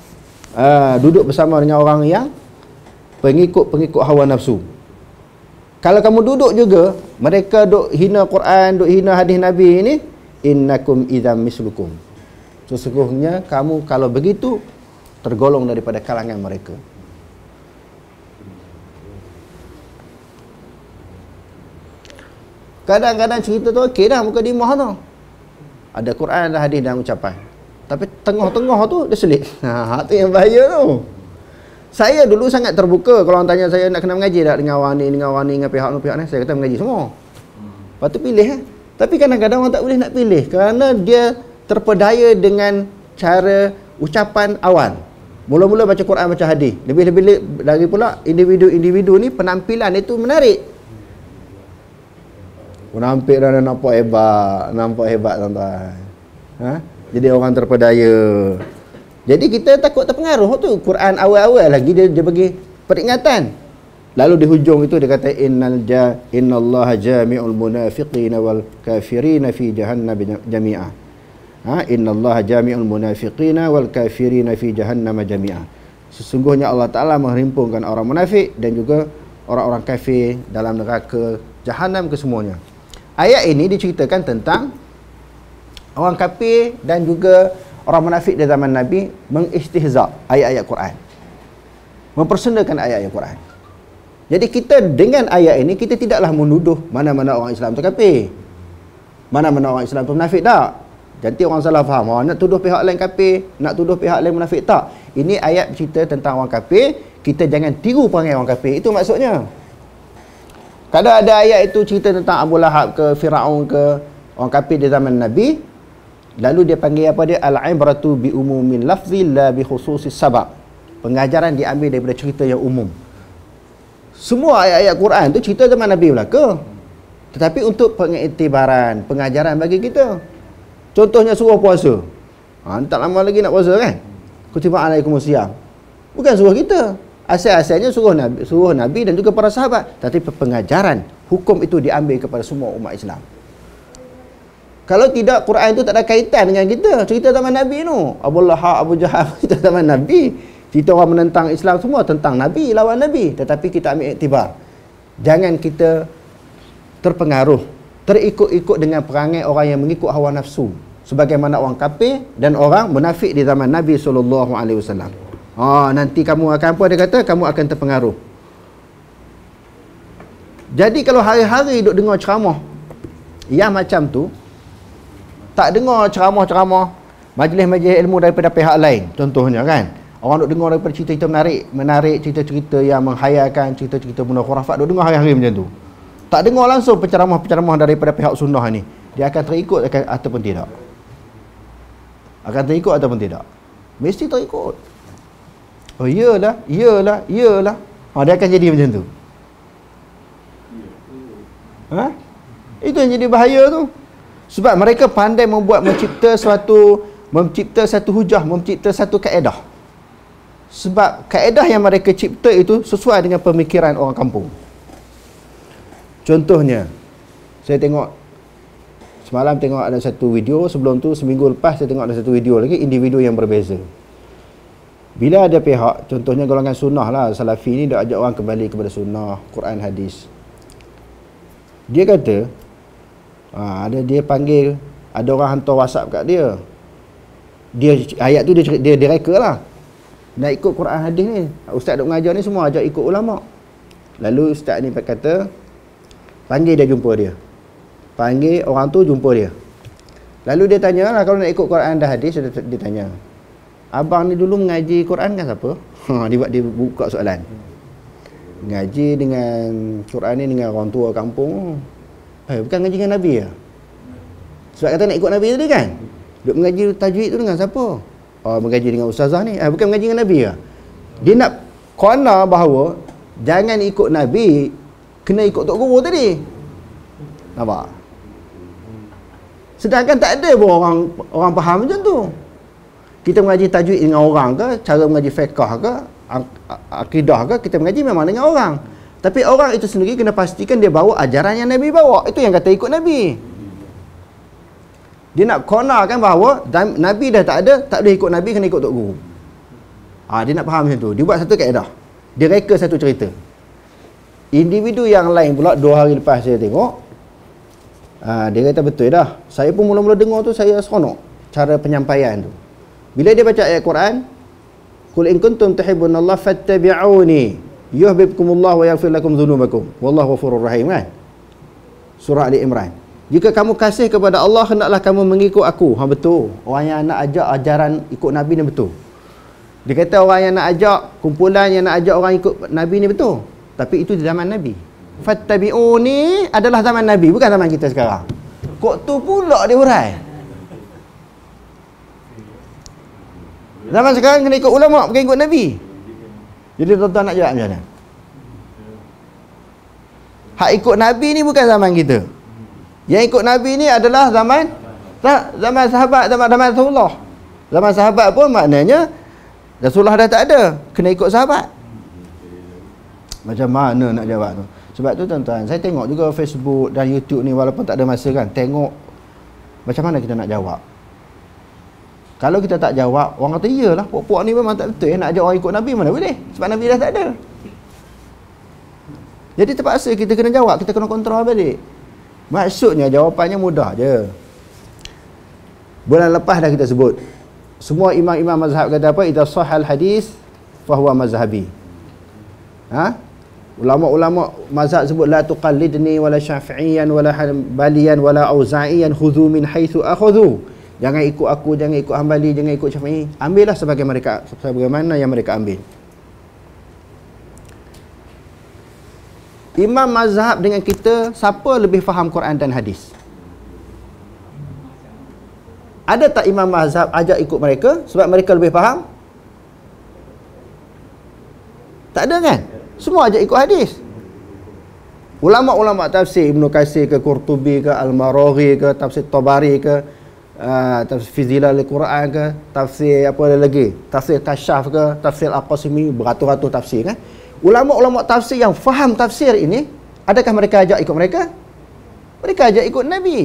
uh, duduk bersama dengan orang yang pengikut-pengikut hawa nafsu. Kalau kamu duduk juga, mereka duk hina Quran, duk hina hadis Nabi ini, innakum idzam mislukum. Sesungguhnya kamu kalau begitu tergolong daripada kalangan mereka. Kadang-kadang cerita tu okey dah muka dimah tu. Ada Quran, ada hadis dan ucapan. Tapi tengah-tengah tu dia selit. Ha, ha, tu yang bahaya tu. Saya dulu sangat terbuka kalau orang tanya saya nak kena mengaji tak dengan orang ni, dengan orang ni, dengan pihak ni, pihak ni. Saya kata mengaji semua. Lepas tu pilih. Eh. Tapi kadang-kadang orang tak boleh nak pilih. Kerana dia terpedaya dengan cara ucapan awal. Mula-mula baca Quran, baca hadis. Lebih-lebih lagi pula, individu-individu ni penampilan itu menarik. Nampak dah nampak hebat. Nampak hebat tuan-tuan. Ha? Jadi orang terpedaya. Jadi kita takut terpengaruh tu. Quran awal-awal lagi dia, dia bagi peringatan. Lalu di hujung itu dia kata innal ja innallaha jami'ul munafiqina wal kafirina fi jahannam jami'ah. Ha innallaha jami'ul munafiqina wal kafirina fi jahannam jami'ah. Sesungguhnya Allah Taala menghimpungkan orang munafik dan juga orang-orang kafir dalam neraka jahanam kesemuanya. Ayat ini diceritakan tentang orang kafir dan juga orang munafik di zaman Nabi mengistihza ayat-ayat Quran. Mempersendakan ayat-ayat Quran. Jadi kita dengan ayat ini kita tidaklah menuduh mana-mana orang Islam tu kafir. Mana-mana orang Islam tu munafik tak? Jadi orang salah faham. Oh, nak tuduh pihak lain kafir, nak tuduh pihak lain munafik tak? Ini ayat cerita tentang orang kafir, kita jangan tiru perangai orang kafir. Itu maksudnya. Kalau ada ayat itu cerita tentang Abu Lahab ke Firaun ke orang kafir di zaman Nabi, lalu dia panggil apa dia al-ibratu bi umumin lafzi la bi khususi sabab. Pengajaran diambil daripada cerita yang umum. Semua ayat-ayat Quran tu cerita zaman Nabi belaka. Tetapi untuk pengiktibaran, pengajaran bagi kita. Contohnya suruh puasa. Ha, tak lama lagi nak puasa kan? Kutiba alaikum siam. Bukan suruh kita. Asal-asalnya suruh Nabi, suruh Nabi dan juga para sahabat. Tapi pengajaran, hukum itu diambil kepada semua umat Islam. Kalau tidak, Quran itu tak ada kaitan dengan kita. Cerita zaman Nabi itu. Abu Laha, Abu Jahab, cerita zaman Nabi. Cerita orang menentang Islam semua tentang Nabi, lawan Nabi. Tetapi kita ambil iktibar. Jangan kita terpengaruh, terikut-ikut dengan perangai orang yang mengikut hawa nafsu. Sebagaimana orang kafir dan orang munafik di zaman Nabi SAW. Oh, nanti kamu akan apa dia kata? Kamu akan terpengaruh. Jadi kalau hari-hari duk dengar ceramah yang macam tu, tak dengar ceramah-ceramah majlis-majlis ilmu daripada pihak lain. Contohnya kan, orang duk dengar daripada cerita-cerita menarik, menarik cerita-cerita yang menghayalkan cerita-cerita benda khurafat duk dengar hari-hari macam tu. Tak dengar langsung penceramah-penceramah daripada pihak sunnah ni. Dia akan terikut akan, ataupun tidak. Akan terikut ataupun tidak. Mesti terikut. Oh iyalah, iyalah, iyalah. Ha, dia akan jadi macam tu. Ha? Itu yang jadi bahaya tu. Sebab mereka pandai membuat mencipta suatu mencipta satu hujah, mencipta satu kaedah. Sebab kaedah yang mereka cipta itu sesuai dengan pemikiran orang kampung. Contohnya, saya tengok semalam tengok ada satu video, sebelum tu seminggu lepas saya tengok ada satu video lagi individu yang berbeza. Bila ada pihak, contohnya golongan sunnah lah, salafi ni dia ajak orang kembali kepada sunnah, Quran, hadis. Dia kata, ha, ada dia panggil, ada orang hantar WhatsApp kat dia. Dia ayat tu dia dia direka lah. Nak ikut Quran hadis ni. Ustaz dok mengajar ni semua ajak ikut ulama. Lalu ustaz ni kata panggil dia jumpa dia. Panggil orang tu jumpa dia. Lalu dia tanya lah kalau nak ikut Quran dan hadis dia, dia tanya abang ni dulu mengaji Quran kan siapa? Ha, dia buat dia buka soalan. Mengaji dengan Quran ni dengan orang tua kampung. Eh, bukan mengaji dengan Nabi ya? Sebab kata nak ikut Nabi tadi kan? Duk mengaji tajwid tu dengan siapa? Oh, mengaji dengan ustazah ni. Eh, bukan mengaji dengan Nabi ya? Dia nak kona bahawa jangan ikut Nabi, kena ikut Tok Guru tadi. Nampak? Sedangkan tak ada pun orang orang faham macam tu kita mengaji tajwid dengan orang ke cara mengaji fiqh ke akidah ke kita mengaji memang dengan orang tapi orang itu sendiri kena pastikan dia bawa ajaran yang Nabi bawa itu yang kata ikut Nabi dia nak kan bahawa Nabi dah tak ada tak boleh ikut Nabi kena ikut Tok Guru ha, dia nak faham macam tu dia buat satu kaedah dia reka satu cerita individu yang lain pula dua hari lepas saya tengok ha, dia kata betul dah saya pun mula-mula dengar tu saya seronok cara penyampaian tu bila dia baca ayat Quran, Qul in kuntum tuhibbun Allah fattabi'uni yuhibbukum Allah wa yaghfir lakum dhunubakum wallahu ghafurur rahim kan. Surah Ali Imran. Jika kamu kasih kepada Allah hendaklah kamu mengikut aku. Ha betul. Orang yang nak ajak ajaran ikut Nabi ni betul. Dia kata orang yang nak ajak kumpulan yang nak ajak orang ikut Nabi ni betul. Tapi itu di zaman Nabi. Fattabi'uni adalah zaman Nabi bukan zaman kita sekarang. Kok tu pula dia urai. Zaman sekarang kena ikut ulama bukan ikut nabi. Jadi tuan-tuan nak jawab macam mana? Hak ikut nabi ni bukan zaman kita. Yang ikut nabi ni adalah zaman zaman sahabat zaman zaman Rasulullah. Zaman sahabat pun maknanya Rasulullah dah tak ada, kena ikut sahabat. Macam mana nak jawab tu? Sebab tu tuan-tuan, saya tengok juga Facebook dan YouTube ni walaupun tak ada masa kan, tengok macam mana kita nak jawab. Kalau kita tak jawab, orang kata iyalah, puak-puak ni memang tak betul. Eh? Nak ajak orang ikut Nabi mana boleh? Sebab Nabi dah tak ada. Jadi terpaksa kita kena jawab, kita kena kontrol balik. Maksudnya jawapannya mudah je. Bulan lepas dah kita sebut. Semua imam-imam mazhab kata apa? Ita sahal hadis, fahuwa mazhabi. Ha? Ulama-ulama mazhab sebut la tuqallidni wala syafi'iyan wala hanbaliyan wala auza'iyan khudhu min haitsu akhudhu. Jangan ikut aku, jangan ikut Hambali, jangan ikut Syafi'i. Ambillah sebagai mereka sebagaimana yang mereka ambil. Imam mazhab dengan kita, siapa lebih faham Quran dan hadis? Ada tak imam mazhab ajak ikut mereka sebab mereka lebih faham? Tak ada kan? Semua ajak ikut hadis. Ulama-ulama tafsir Ibn Qasir ke Qurtubi ke Al-Maraghi ke Tafsir Tabari ke Ah, tafsir fizilah al-Quran ke, tafsir apa lagi? Tafsir kasyaf ke, tafsir al-Qasimi, beratur ratus tafsir kan? Ulama-ulama tafsir yang faham tafsir ini, adakah mereka ajak ikut mereka? Mereka ajak ikut Nabi.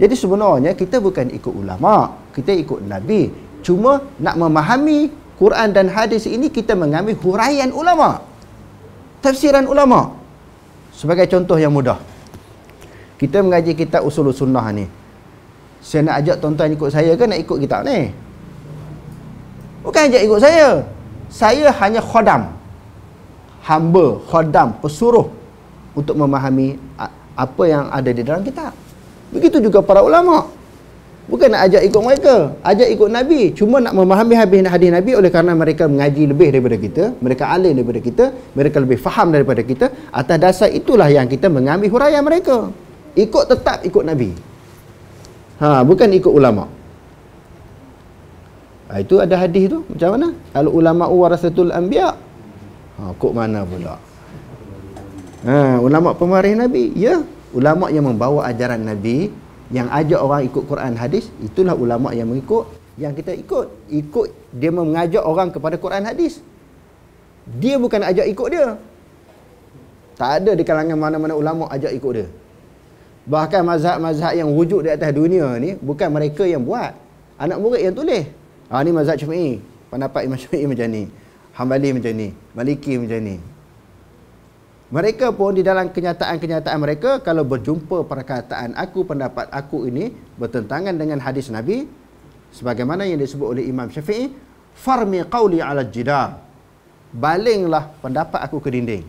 Jadi sebenarnya kita bukan ikut ulama, kita ikut Nabi. Cuma nak memahami Quran dan hadis ini kita mengambil huraian ulama. Tafsiran ulama. Sebagai contoh yang mudah. Kita mengaji kitab usul sunnah ni saya nak ajak tuan-tuan ikut saya ke nak ikut kita ni bukan ajak ikut saya saya hanya khodam hamba khodam pesuruh untuk memahami apa yang ada di dalam kitab begitu juga para ulama bukan nak ajak ikut mereka ajak ikut nabi cuma nak memahami habis hadis nabi oleh kerana mereka mengaji lebih daripada kita mereka alim daripada kita mereka lebih faham daripada kita atas dasar itulah yang kita mengambil huraian mereka ikut tetap ikut nabi Ha, bukan ikut ulama. Ha, itu ada hadis tu. Macam mana? Kalau ulama warasatul anbiya. Ha, kok mana pula? Ha, ulama pemarih Nabi. Ya, ulama yang membawa ajaran Nabi yang ajak orang ikut Quran hadis, itulah ulama yang mengikut yang kita ikut. Ikut dia mengajak orang kepada Quran hadis. Dia bukan ajak ikut dia. Tak ada di kalangan mana-mana ulama ajak ikut dia. Bahkan mazhab-mazhab yang wujud di atas dunia ni bukan mereka yang buat. Anak murid yang tulis. Ha ni mazhab Syafi'i. Pendapat Imam Syafi'i macam ni. Hambali macam ni. Maliki macam ni. Mereka pun di dalam kenyataan-kenyataan mereka kalau berjumpa perkataan aku pendapat aku ini bertentangan dengan hadis Nabi sebagaimana yang disebut oleh Imam Syafi'i farmi qawli ala jidar balinglah pendapat aku ke dinding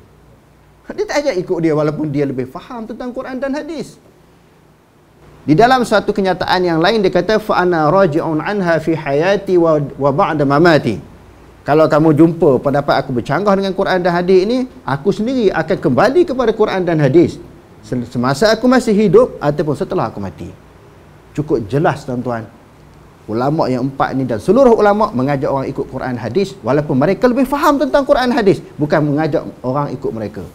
dia tak ajak ikut dia walaupun dia lebih faham tentang Quran dan hadis di dalam satu kenyataan yang lain dia kata fa ana raji'un anha fi hayati wa wa ba'da mamati. Kalau kamu jumpa pendapat aku bercanggah dengan Quran dan hadis ini, aku sendiri akan kembali kepada Quran dan hadis semasa aku masih hidup ataupun setelah aku mati. Cukup jelas tuan-tuan. Ulama yang empat ni dan seluruh ulama mengajak orang ikut Quran hadis walaupun mereka lebih faham tentang Quran hadis bukan mengajak orang ikut mereka.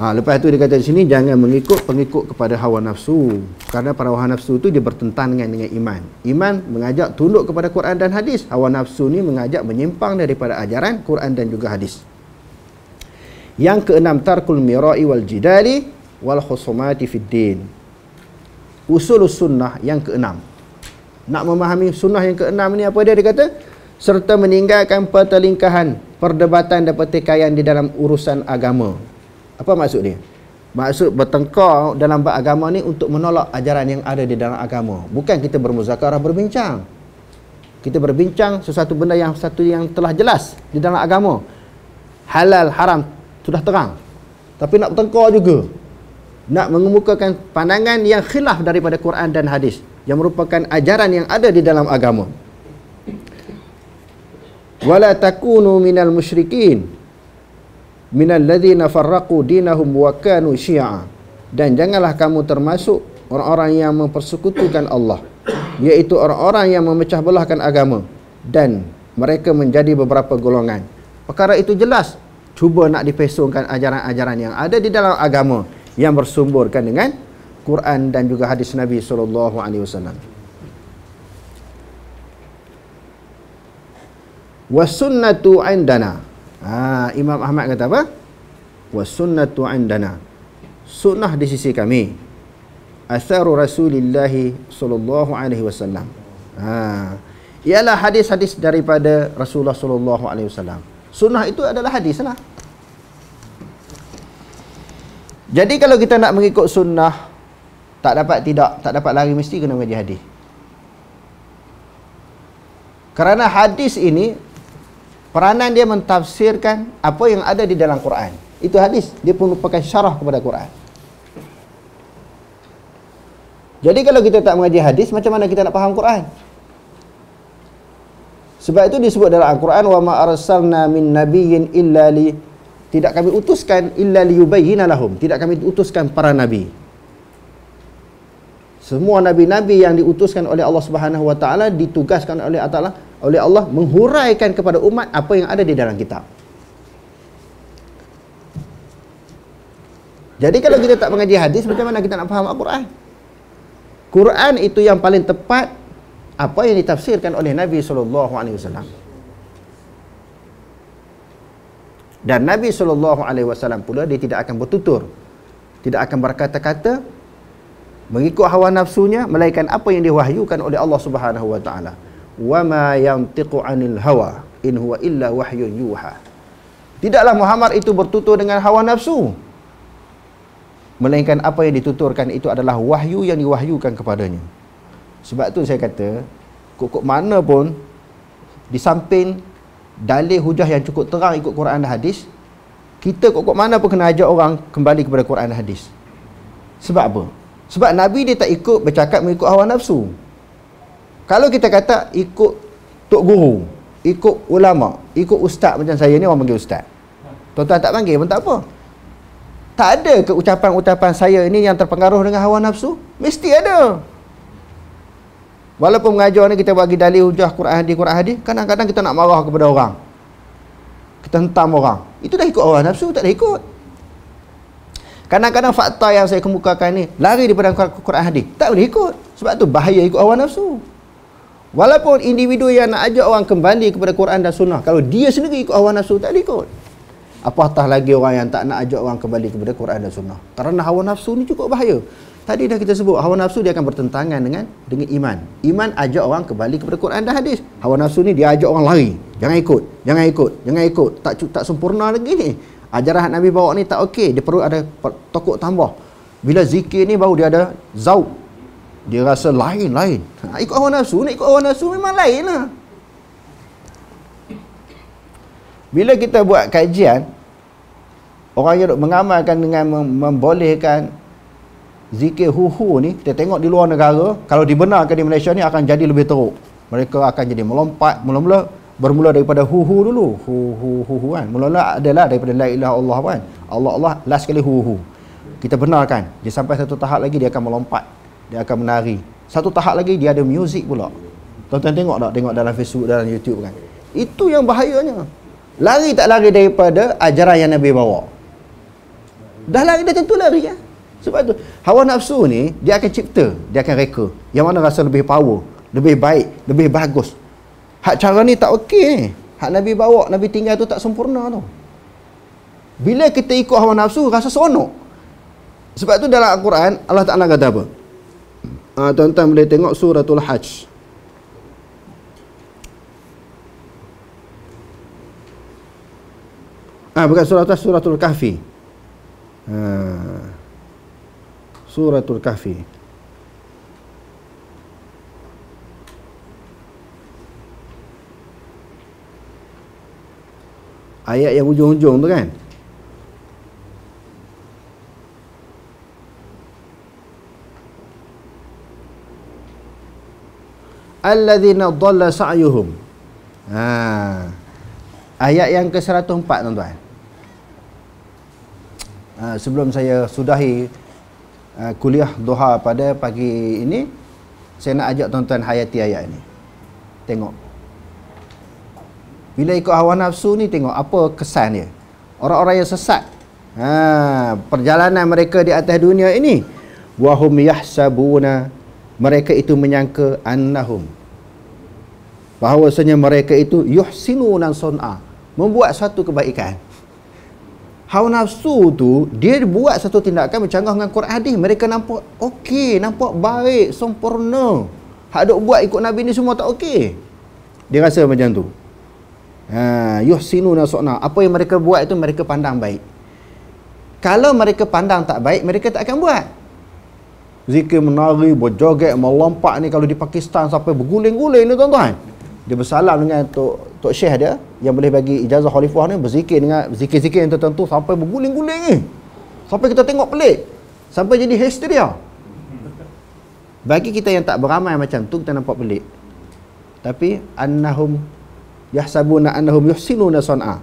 Ha, lepas tu dia kata di sini jangan mengikut pengikut kepada hawa nafsu. Kerana para hawa nafsu tu dia bertentangan dengan, iman. Iman mengajak tunduk kepada Quran dan hadis. Hawa nafsu ni mengajak menyimpang daripada ajaran Quran dan juga hadis. Yang keenam tarkul mirai wal jidali wal khusumati fid din. Usul sunnah yang keenam. Nak memahami sunnah yang keenam ni apa dia dia kata? Serta meninggalkan pertelingkahan, perdebatan dan pertikaian di dalam urusan agama. Apa maksud dia? Maksud bertengkar dalam agama ni untuk menolak ajaran yang ada di dalam agama. Bukan kita bermuzakarah berbincang. Kita berbincang sesuatu benda yang satu yang telah jelas di dalam agama. Halal haram sudah terang. Tapi nak bertengkar juga. Nak mengemukakan pandangan yang khilaf daripada Quran dan hadis yang merupakan ajaran yang ada di dalam agama. Wala takunu minal musyrikin minal ladzina farraqu dinahum wa kanu syi'a dan janganlah kamu termasuk orang-orang yang mempersekutukan Allah iaitu orang-orang yang memecah belahkan agama dan mereka menjadi beberapa golongan perkara itu jelas cuba nak dipesongkan ajaran-ajaran yang ada di dalam agama yang bersumburkan dengan Quran dan juga hadis Nabi sallallahu alaihi wasallam wasunnatu indana Ha, Imam Ahmad kata apa? Sunnatu indana. Sunnah di sisi kami. Asaru Rasulillah sallallahu alaihi wasallam. Ha. Ialah hadis-hadis daripada Rasulullah sallallahu alaihi wasallam. Sunnah itu adalah hadis lah. Jadi kalau kita nak mengikut sunnah tak dapat tidak, tak dapat lari mesti kena mengaji hadis. Kerana hadis ini peranan dia mentafsirkan apa yang ada di dalam Quran. Itu hadis. Dia pun merupakan syarah kepada Quran. Jadi kalau kita tak mengaji hadis, macam mana kita nak faham Quran? Sebab itu disebut dalam Al-Quran, "Wa ma arsalna min nabiyyin illa tidak kami utuskan illa liyubayyana lahum." Tidak kami utuskan para nabi. Semua nabi-nabi yang diutuskan oleh Allah Subhanahu wa taala ditugaskan oleh Allah oleh Allah menghuraikan kepada umat apa yang ada di dalam kitab. Jadi kalau kita tak mengaji hadis, macam mana kita nak faham Al-Quran? Quran itu yang paling tepat apa yang ditafsirkan oleh Nabi SAW. Dan Nabi SAW pula dia tidak akan bertutur. Tidak akan berkata-kata mengikut hawa nafsunya melainkan apa yang diwahyukan oleh Allah Subhanahu wa taala wama yantiqu anil hawa in huwa illa wahyun yuha tidaklah Muhammad itu bertutur dengan hawa nafsu melainkan apa yang dituturkan itu adalah wahyu yang diwahyukan kepadanya sebab tu saya kata kokok mana pun di samping dalil hujah yang cukup terang ikut Quran dan hadis kita kokok mana pun kena ajak orang kembali kepada Quran dan hadis sebab apa sebab Nabi dia tak ikut bercakap mengikut hawa nafsu kalau kita kata ikut tok guru ikut ulama ikut ustaz macam saya ni orang panggil ustaz tuan-tuan tak panggil pun tak apa tak ada ke ucapan-ucapan saya ini yang terpengaruh dengan hawa nafsu mesti ada walaupun mengajar ni kita bagi dalil hujah Quran hadis Quran hadis kadang-kadang kita nak marah kepada orang kita hentam orang itu dah ikut hawa nafsu tak dah ikut kadang-kadang fakta yang saya kemukakan ni lari daripada Quran hadis tak boleh ikut sebab tu bahaya ikut hawa nafsu Walaupun individu yang nak ajak orang kembali kepada Quran dan Sunnah, kalau dia sendiri ikut hawa nafsu, tak ikut. Apatah lagi orang yang tak nak ajak orang kembali kepada Quran dan Sunnah. Kerana hawa nafsu ni cukup bahaya. Tadi dah kita sebut, hawa nafsu dia akan bertentangan dengan dengan iman. Iman ajak orang kembali kepada Quran dan Hadis. Hawa nafsu ni dia ajak orang lari. Jangan ikut. Jangan ikut. Jangan ikut. Tak tak sempurna lagi ni. Ajaran Nabi bawa ni tak okey. Dia perlu ada tokok tambah. Bila zikir ni baru dia ada zauk. Dia rasa lain-lain. Ha, ikut hawa nafsu, nak ikut hawa nafsu memang lain lah. Bila kita buat kajian, orang yang mengamalkan dengan membolehkan zikir huhu ni, kita tengok di luar negara, kalau dibenarkan di Malaysia ni akan jadi lebih teruk. Mereka akan jadi melompat, mula-mula bermula daripada huhu dulu. Huhu, huhu kan. Mula-mula adalah daripada la ilah Allah kan. Allah Allah, last kali huhu. Kita benarkan. Dia sampai satu tahap lagi, dia akan melompat dia akan menari satu tahap lagi dia ada muzik pula tuan-tuan tengok tak tengok dalam Facebook dalam YouTube kan itu yang bahayanya lari tak lari daripada ajaran yang Nabi bawa dah lari dah tentu lari kan sebab tu hawa nafsu ni dia akan cipta dia akan reka yang mana rasa lebih power lebih baik lebih bagus hak cara ni tak ok. hak Nabi bawa Nabi tinggal tu tak sempurna tu bila kita ikut hawa nafsu rasa seronok sebab tu dalam Al-Quran Allah Ta'ala kata apa Ah uh, tuan-tuan boleh tengok suratul Hajj. Ah uh, bukan surat atas suratul Kahfi. Ah uh, suratul Kahfi. Ayat yang hujung-hujung tu kan? alladzina dhalla sa'yuhum. Ha. Ayat yang ke-104 tuan-tuan. Ha, sebelum saya sudahi uh, kuliah doha pada pagi ini, saya nak ajak tuan-tuan hayati ayat ini. Tengok. Bila ikut hawa nafsu ni tengok apa kesan dia. Orang-orang yang sesat. Ha, perjalanan mereka di atas dunia ini wahum yahsabuna mereka itu menyangka annahum bahawasanya mereka itu yuhsinu nan sun'a membuat satu kebaikan hawa nafsu tu dia buat satu tindakan bercanggah dengan Quran hadis mereka nampak okey nampak baik sempurna hak dok buat ikut nabi ni semua tak okey dia rasa macam tu ha yuhsinu nan sun'a apa yang mereka buat itu mereka pandang baik kalau mereka pandang tak baik mereka tak akan buat zikir menari berjoget melompat ni kalau di Pakistan sampai berguling-guling ni tuan-tuan dia bersalam dengan Tok, Tok Syekh dia yang boleh bagi ijazah khalifah ni berzikir dengan zikir-zikir yang tertentu sampai berguling-guling ni sampai kita tengok pelik sampai jadi hysteria bagi kita yang tak beramai macam tu kita nampak pelik tapi annahum yahsabuna annahum yuhsinuna san'a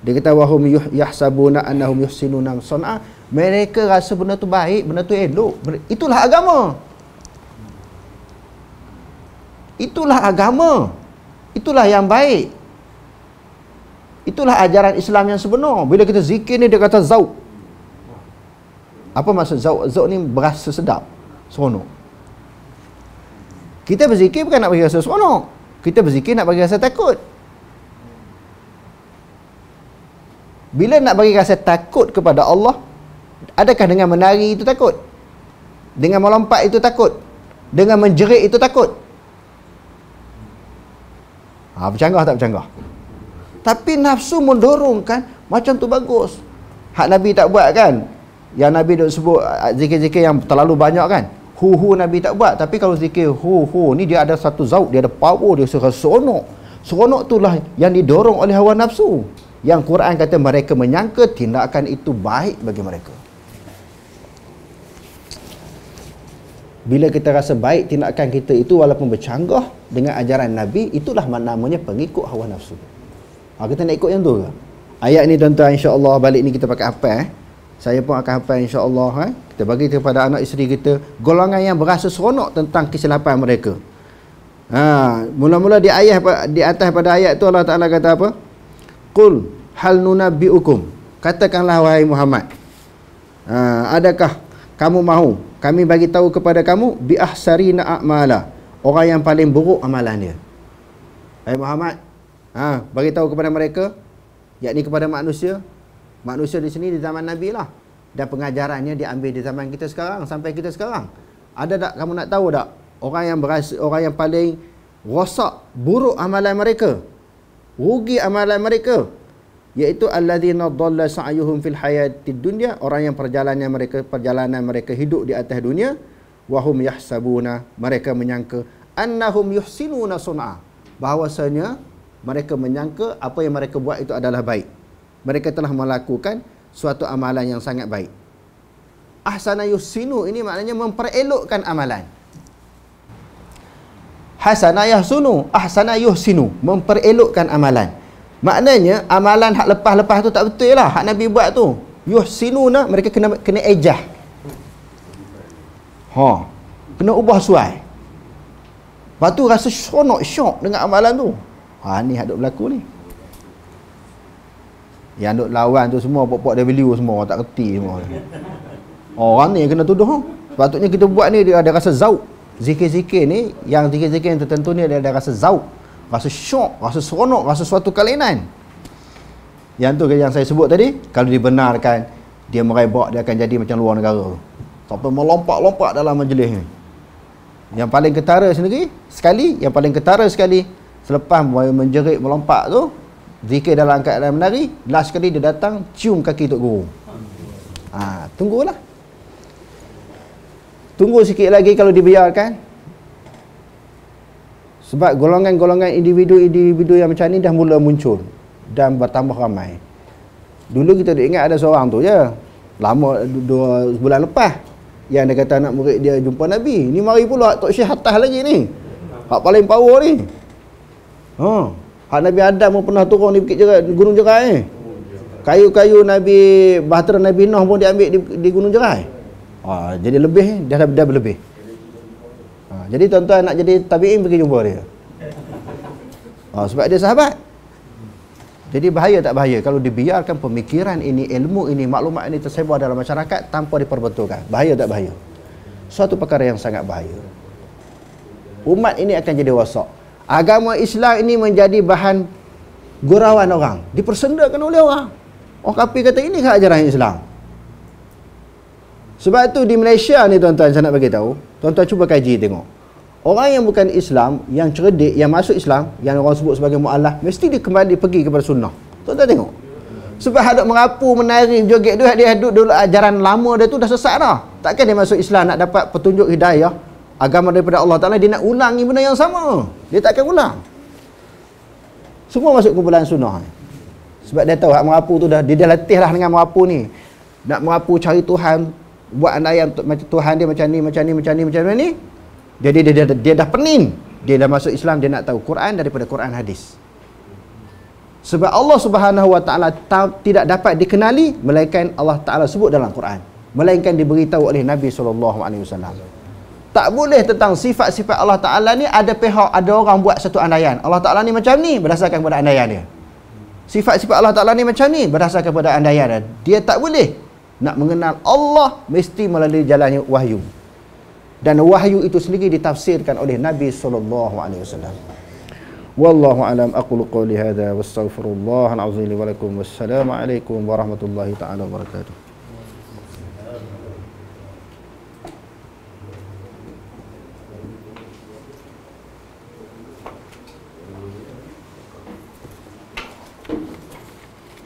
dia kata wahum yahsabuna annahum yuhsinuna sun'a. Mereka rasa benda tu baik, benda tu elok. Itulah agama. Itulah agama. Itulah yang baik. Itulah ajaran Islam yang sebenar. Bila kita zikir ni dia kata zau. Apa maksud zau? Zau ni berasa sedap. Seronok. Kita berzikir bukan nak bagi rasa seronok. Kita berzikir nak bagi rasa takut. Bila nak bagi rasa takut kepada Allah, adakah dengan menari itu takut? Dengan melompat itu takut? Dengan menjerit itu takut? Ha, bercanggah tak bercanggah? Tapi nafsu mendorong kan, macam tu bagus. Hak Nabi tak buat kan? Yang Nabi dok sebut ah, ah, zikir-zikir yang terlalu banyak kan? Hu-hu Nabi tak buat. Tapi kalau zikir hu-hu ni dia ada satu zauk, dia ada power, dia rasa seronok. Seronok itulah yang didorong oleh hawa nafsu yang Quran kata mereka menyangka tindakan itu baik bagi mereka. Bila kita rasa baik tindakan kita itu walaupun bercanggah dengan ajaran Nabi, itulah namanya pengikut hawa nafsu. Ha, kita nak ikut yang tu ke? Ayat ni tuan-tuan insya-Allah balik ni kita pakai apa eh? Saya pun akan hafal insya-Allah eh. Kita bagi kepada anak isteri kita golongan yang berasa seronok tentang kesilapan mereka. Ha, mula-mula di ayat di atas pada ayat tu Allah Taala kata apa? Qul hal nunabbi'ukum Katakanlah wahai Muhammad uh, Adakah kamu mahu kami bagi tahu kepada kamu bi ahsarina a'mala orang yang paling buruk amalan dia. Wahai Muhammad, ha bagi tahu kepada mereka yakni kepada manusia. Manusia di sini di zaman Nabi lah. Dan pengajarannya diambil di zaman kita sekarang sampai kita sekarang. Ada tak kamu nak tahu tak orang yang berasa, orang yang paling rosak buruk amalan mereka? rugi amalan mereka iaitu allazina dhalla sa'yuhum fil hayatid dunya orang yang perjalanan mereka perjalanan mereka hidup di atas dunia wahum yahsabuna mereka menyangka annahum yuhsinuna sun'a bahwasanya mereka menyangka apa yang mereka buat itu adalah baik mereka telah melakukan suatu amalan yang sangat baik ahsana yuhsinu ini maknanya memperelokkan amalan hasana yahsunu ahsana yuhsinu memperelokkan amalan maknanya amalan hak lepas-lepas tu tak betul lah hak Nabi buat tu yuhsinu nak mereka kena kena ejah ha kena ubah suai lepas tu rasa seronok syok dengan amalan tu ha ni hak duk berlaku ni yang duk lawan tu semua pokok W semua orang tak kerti semua orang ni kena tuduh ha? sepatutnya kita buat ni dia ada rasa zauk zikir-zikir ni yang zikir-zikir yang tertentu ni ada rasa zauk rasa syok rasa seronok rasa suatu kelainan yang tu yang saya sebut tadi kalau dibenarkan dia merebak dia akan jadi macam luar negara sampai melompat-lompat dalam majlis ni yang paling ketara sendiri sekali yang paling ketara sekali selepas menjerit melompat tu zikir dalam keadaan menari last kali dia datang cium kaki Tok Guru ha, tunggulah Tunggu sikit lagi kalau dibiarkan Sebab golongan-golongan individu-individu yang macam ni dah mula muncul Dan bertambah ramai Dulu kita tak ingat ada seorang tu je Lama dua bulan lepas Yang dia kata anak murid dia jumpa Nabi Ni mari pula Tok Syih Hattah lagi ni Hak paling power ni Ha oh. Hak Nabi Adam pun pernah turun di Bukit Jerat, Gunung Jerai Kayu-kayu Nabi Bahtera Nabi Nuh pun diambil di, di Gunung Jerai Ha, jadi lebih dia dah, dah lebih. Ha, ah, jadi tuan-tuan nak jadi tabi'in pergi jumpa dia. Ha, sebab dia sahabat. Jadi bahaya tak bahaya kalau dibiarkan pemikiran ini, ilmu ini, maklumat ini tersebar dalam masyarakat tanpa diperbetulkan. Bahaya tak bahaya? Suatu perkara yang sangat bahaya. Umat ini akan jadi wasak. Agama Islam ini menjadi bahan gurauan orang. Dipersendakan oleh orang. Orang kapi kata ini ke ajaran Islam. Sebab tu di Malaysia ni tuan-tuan saya nak bagi tahu, tuan-tuan cuba kaji tengok. Orang yang bukan Islam, yang cerdik, yang masuk Islam, yang orang sebut sebagai mualaf, mesti dia kembali pergi kepada sunnah. Tuan-tuan tengok. Sebab hadut merapu, menari, joget tu, dia hadut dulu ajaran ah, lama dia tu dah sesat dah. Takkan dia masuk Islam nak dapat petunjuk hidayah, agama daripada Allah Ta'ala, dia nak ulangi benda yang sama. Dia takkan ulang. Semua masuk kumpulan sunnah ni. Sebab dia tahu hak merapu tu dah, dia dah latih lah dengan merapu ni. Nak merapu cari Tuhan, buat andaian untuk macam Tuhan dia macam ni macam ni macam ni macam ni jadi dia dia, dia, dia dah pening dia dah masuk Islam dia nak tahu Quran daripada Quran hadis sebab Allah Subhanahu Wa Taala ta tidak dapat dikenali melainkan Allah Taala sebut dalam Quran melainkan diberitahu oleh Nabi saw. tak boleh tentang sifat-sifat Allah Taala ni ada pihak ada orang buat satu andaian Allah Taala ni macam ni berdasarkan kepada andaian dia sifat-sifat Allah Taala ni macam ni berdasarkan kepada andaian dia dia tak boleh nak mengenal Allah mesti melalui jalannya wahyu dan wahyu itu sendiri ditafsirkan oleh Nabi sallallahu alaihi wasallam wallahu alam aqulu qouli hadha wa astaghfirullah alazim wa lakum wassalamu alaikum warahmatullahi taala wabarakatuh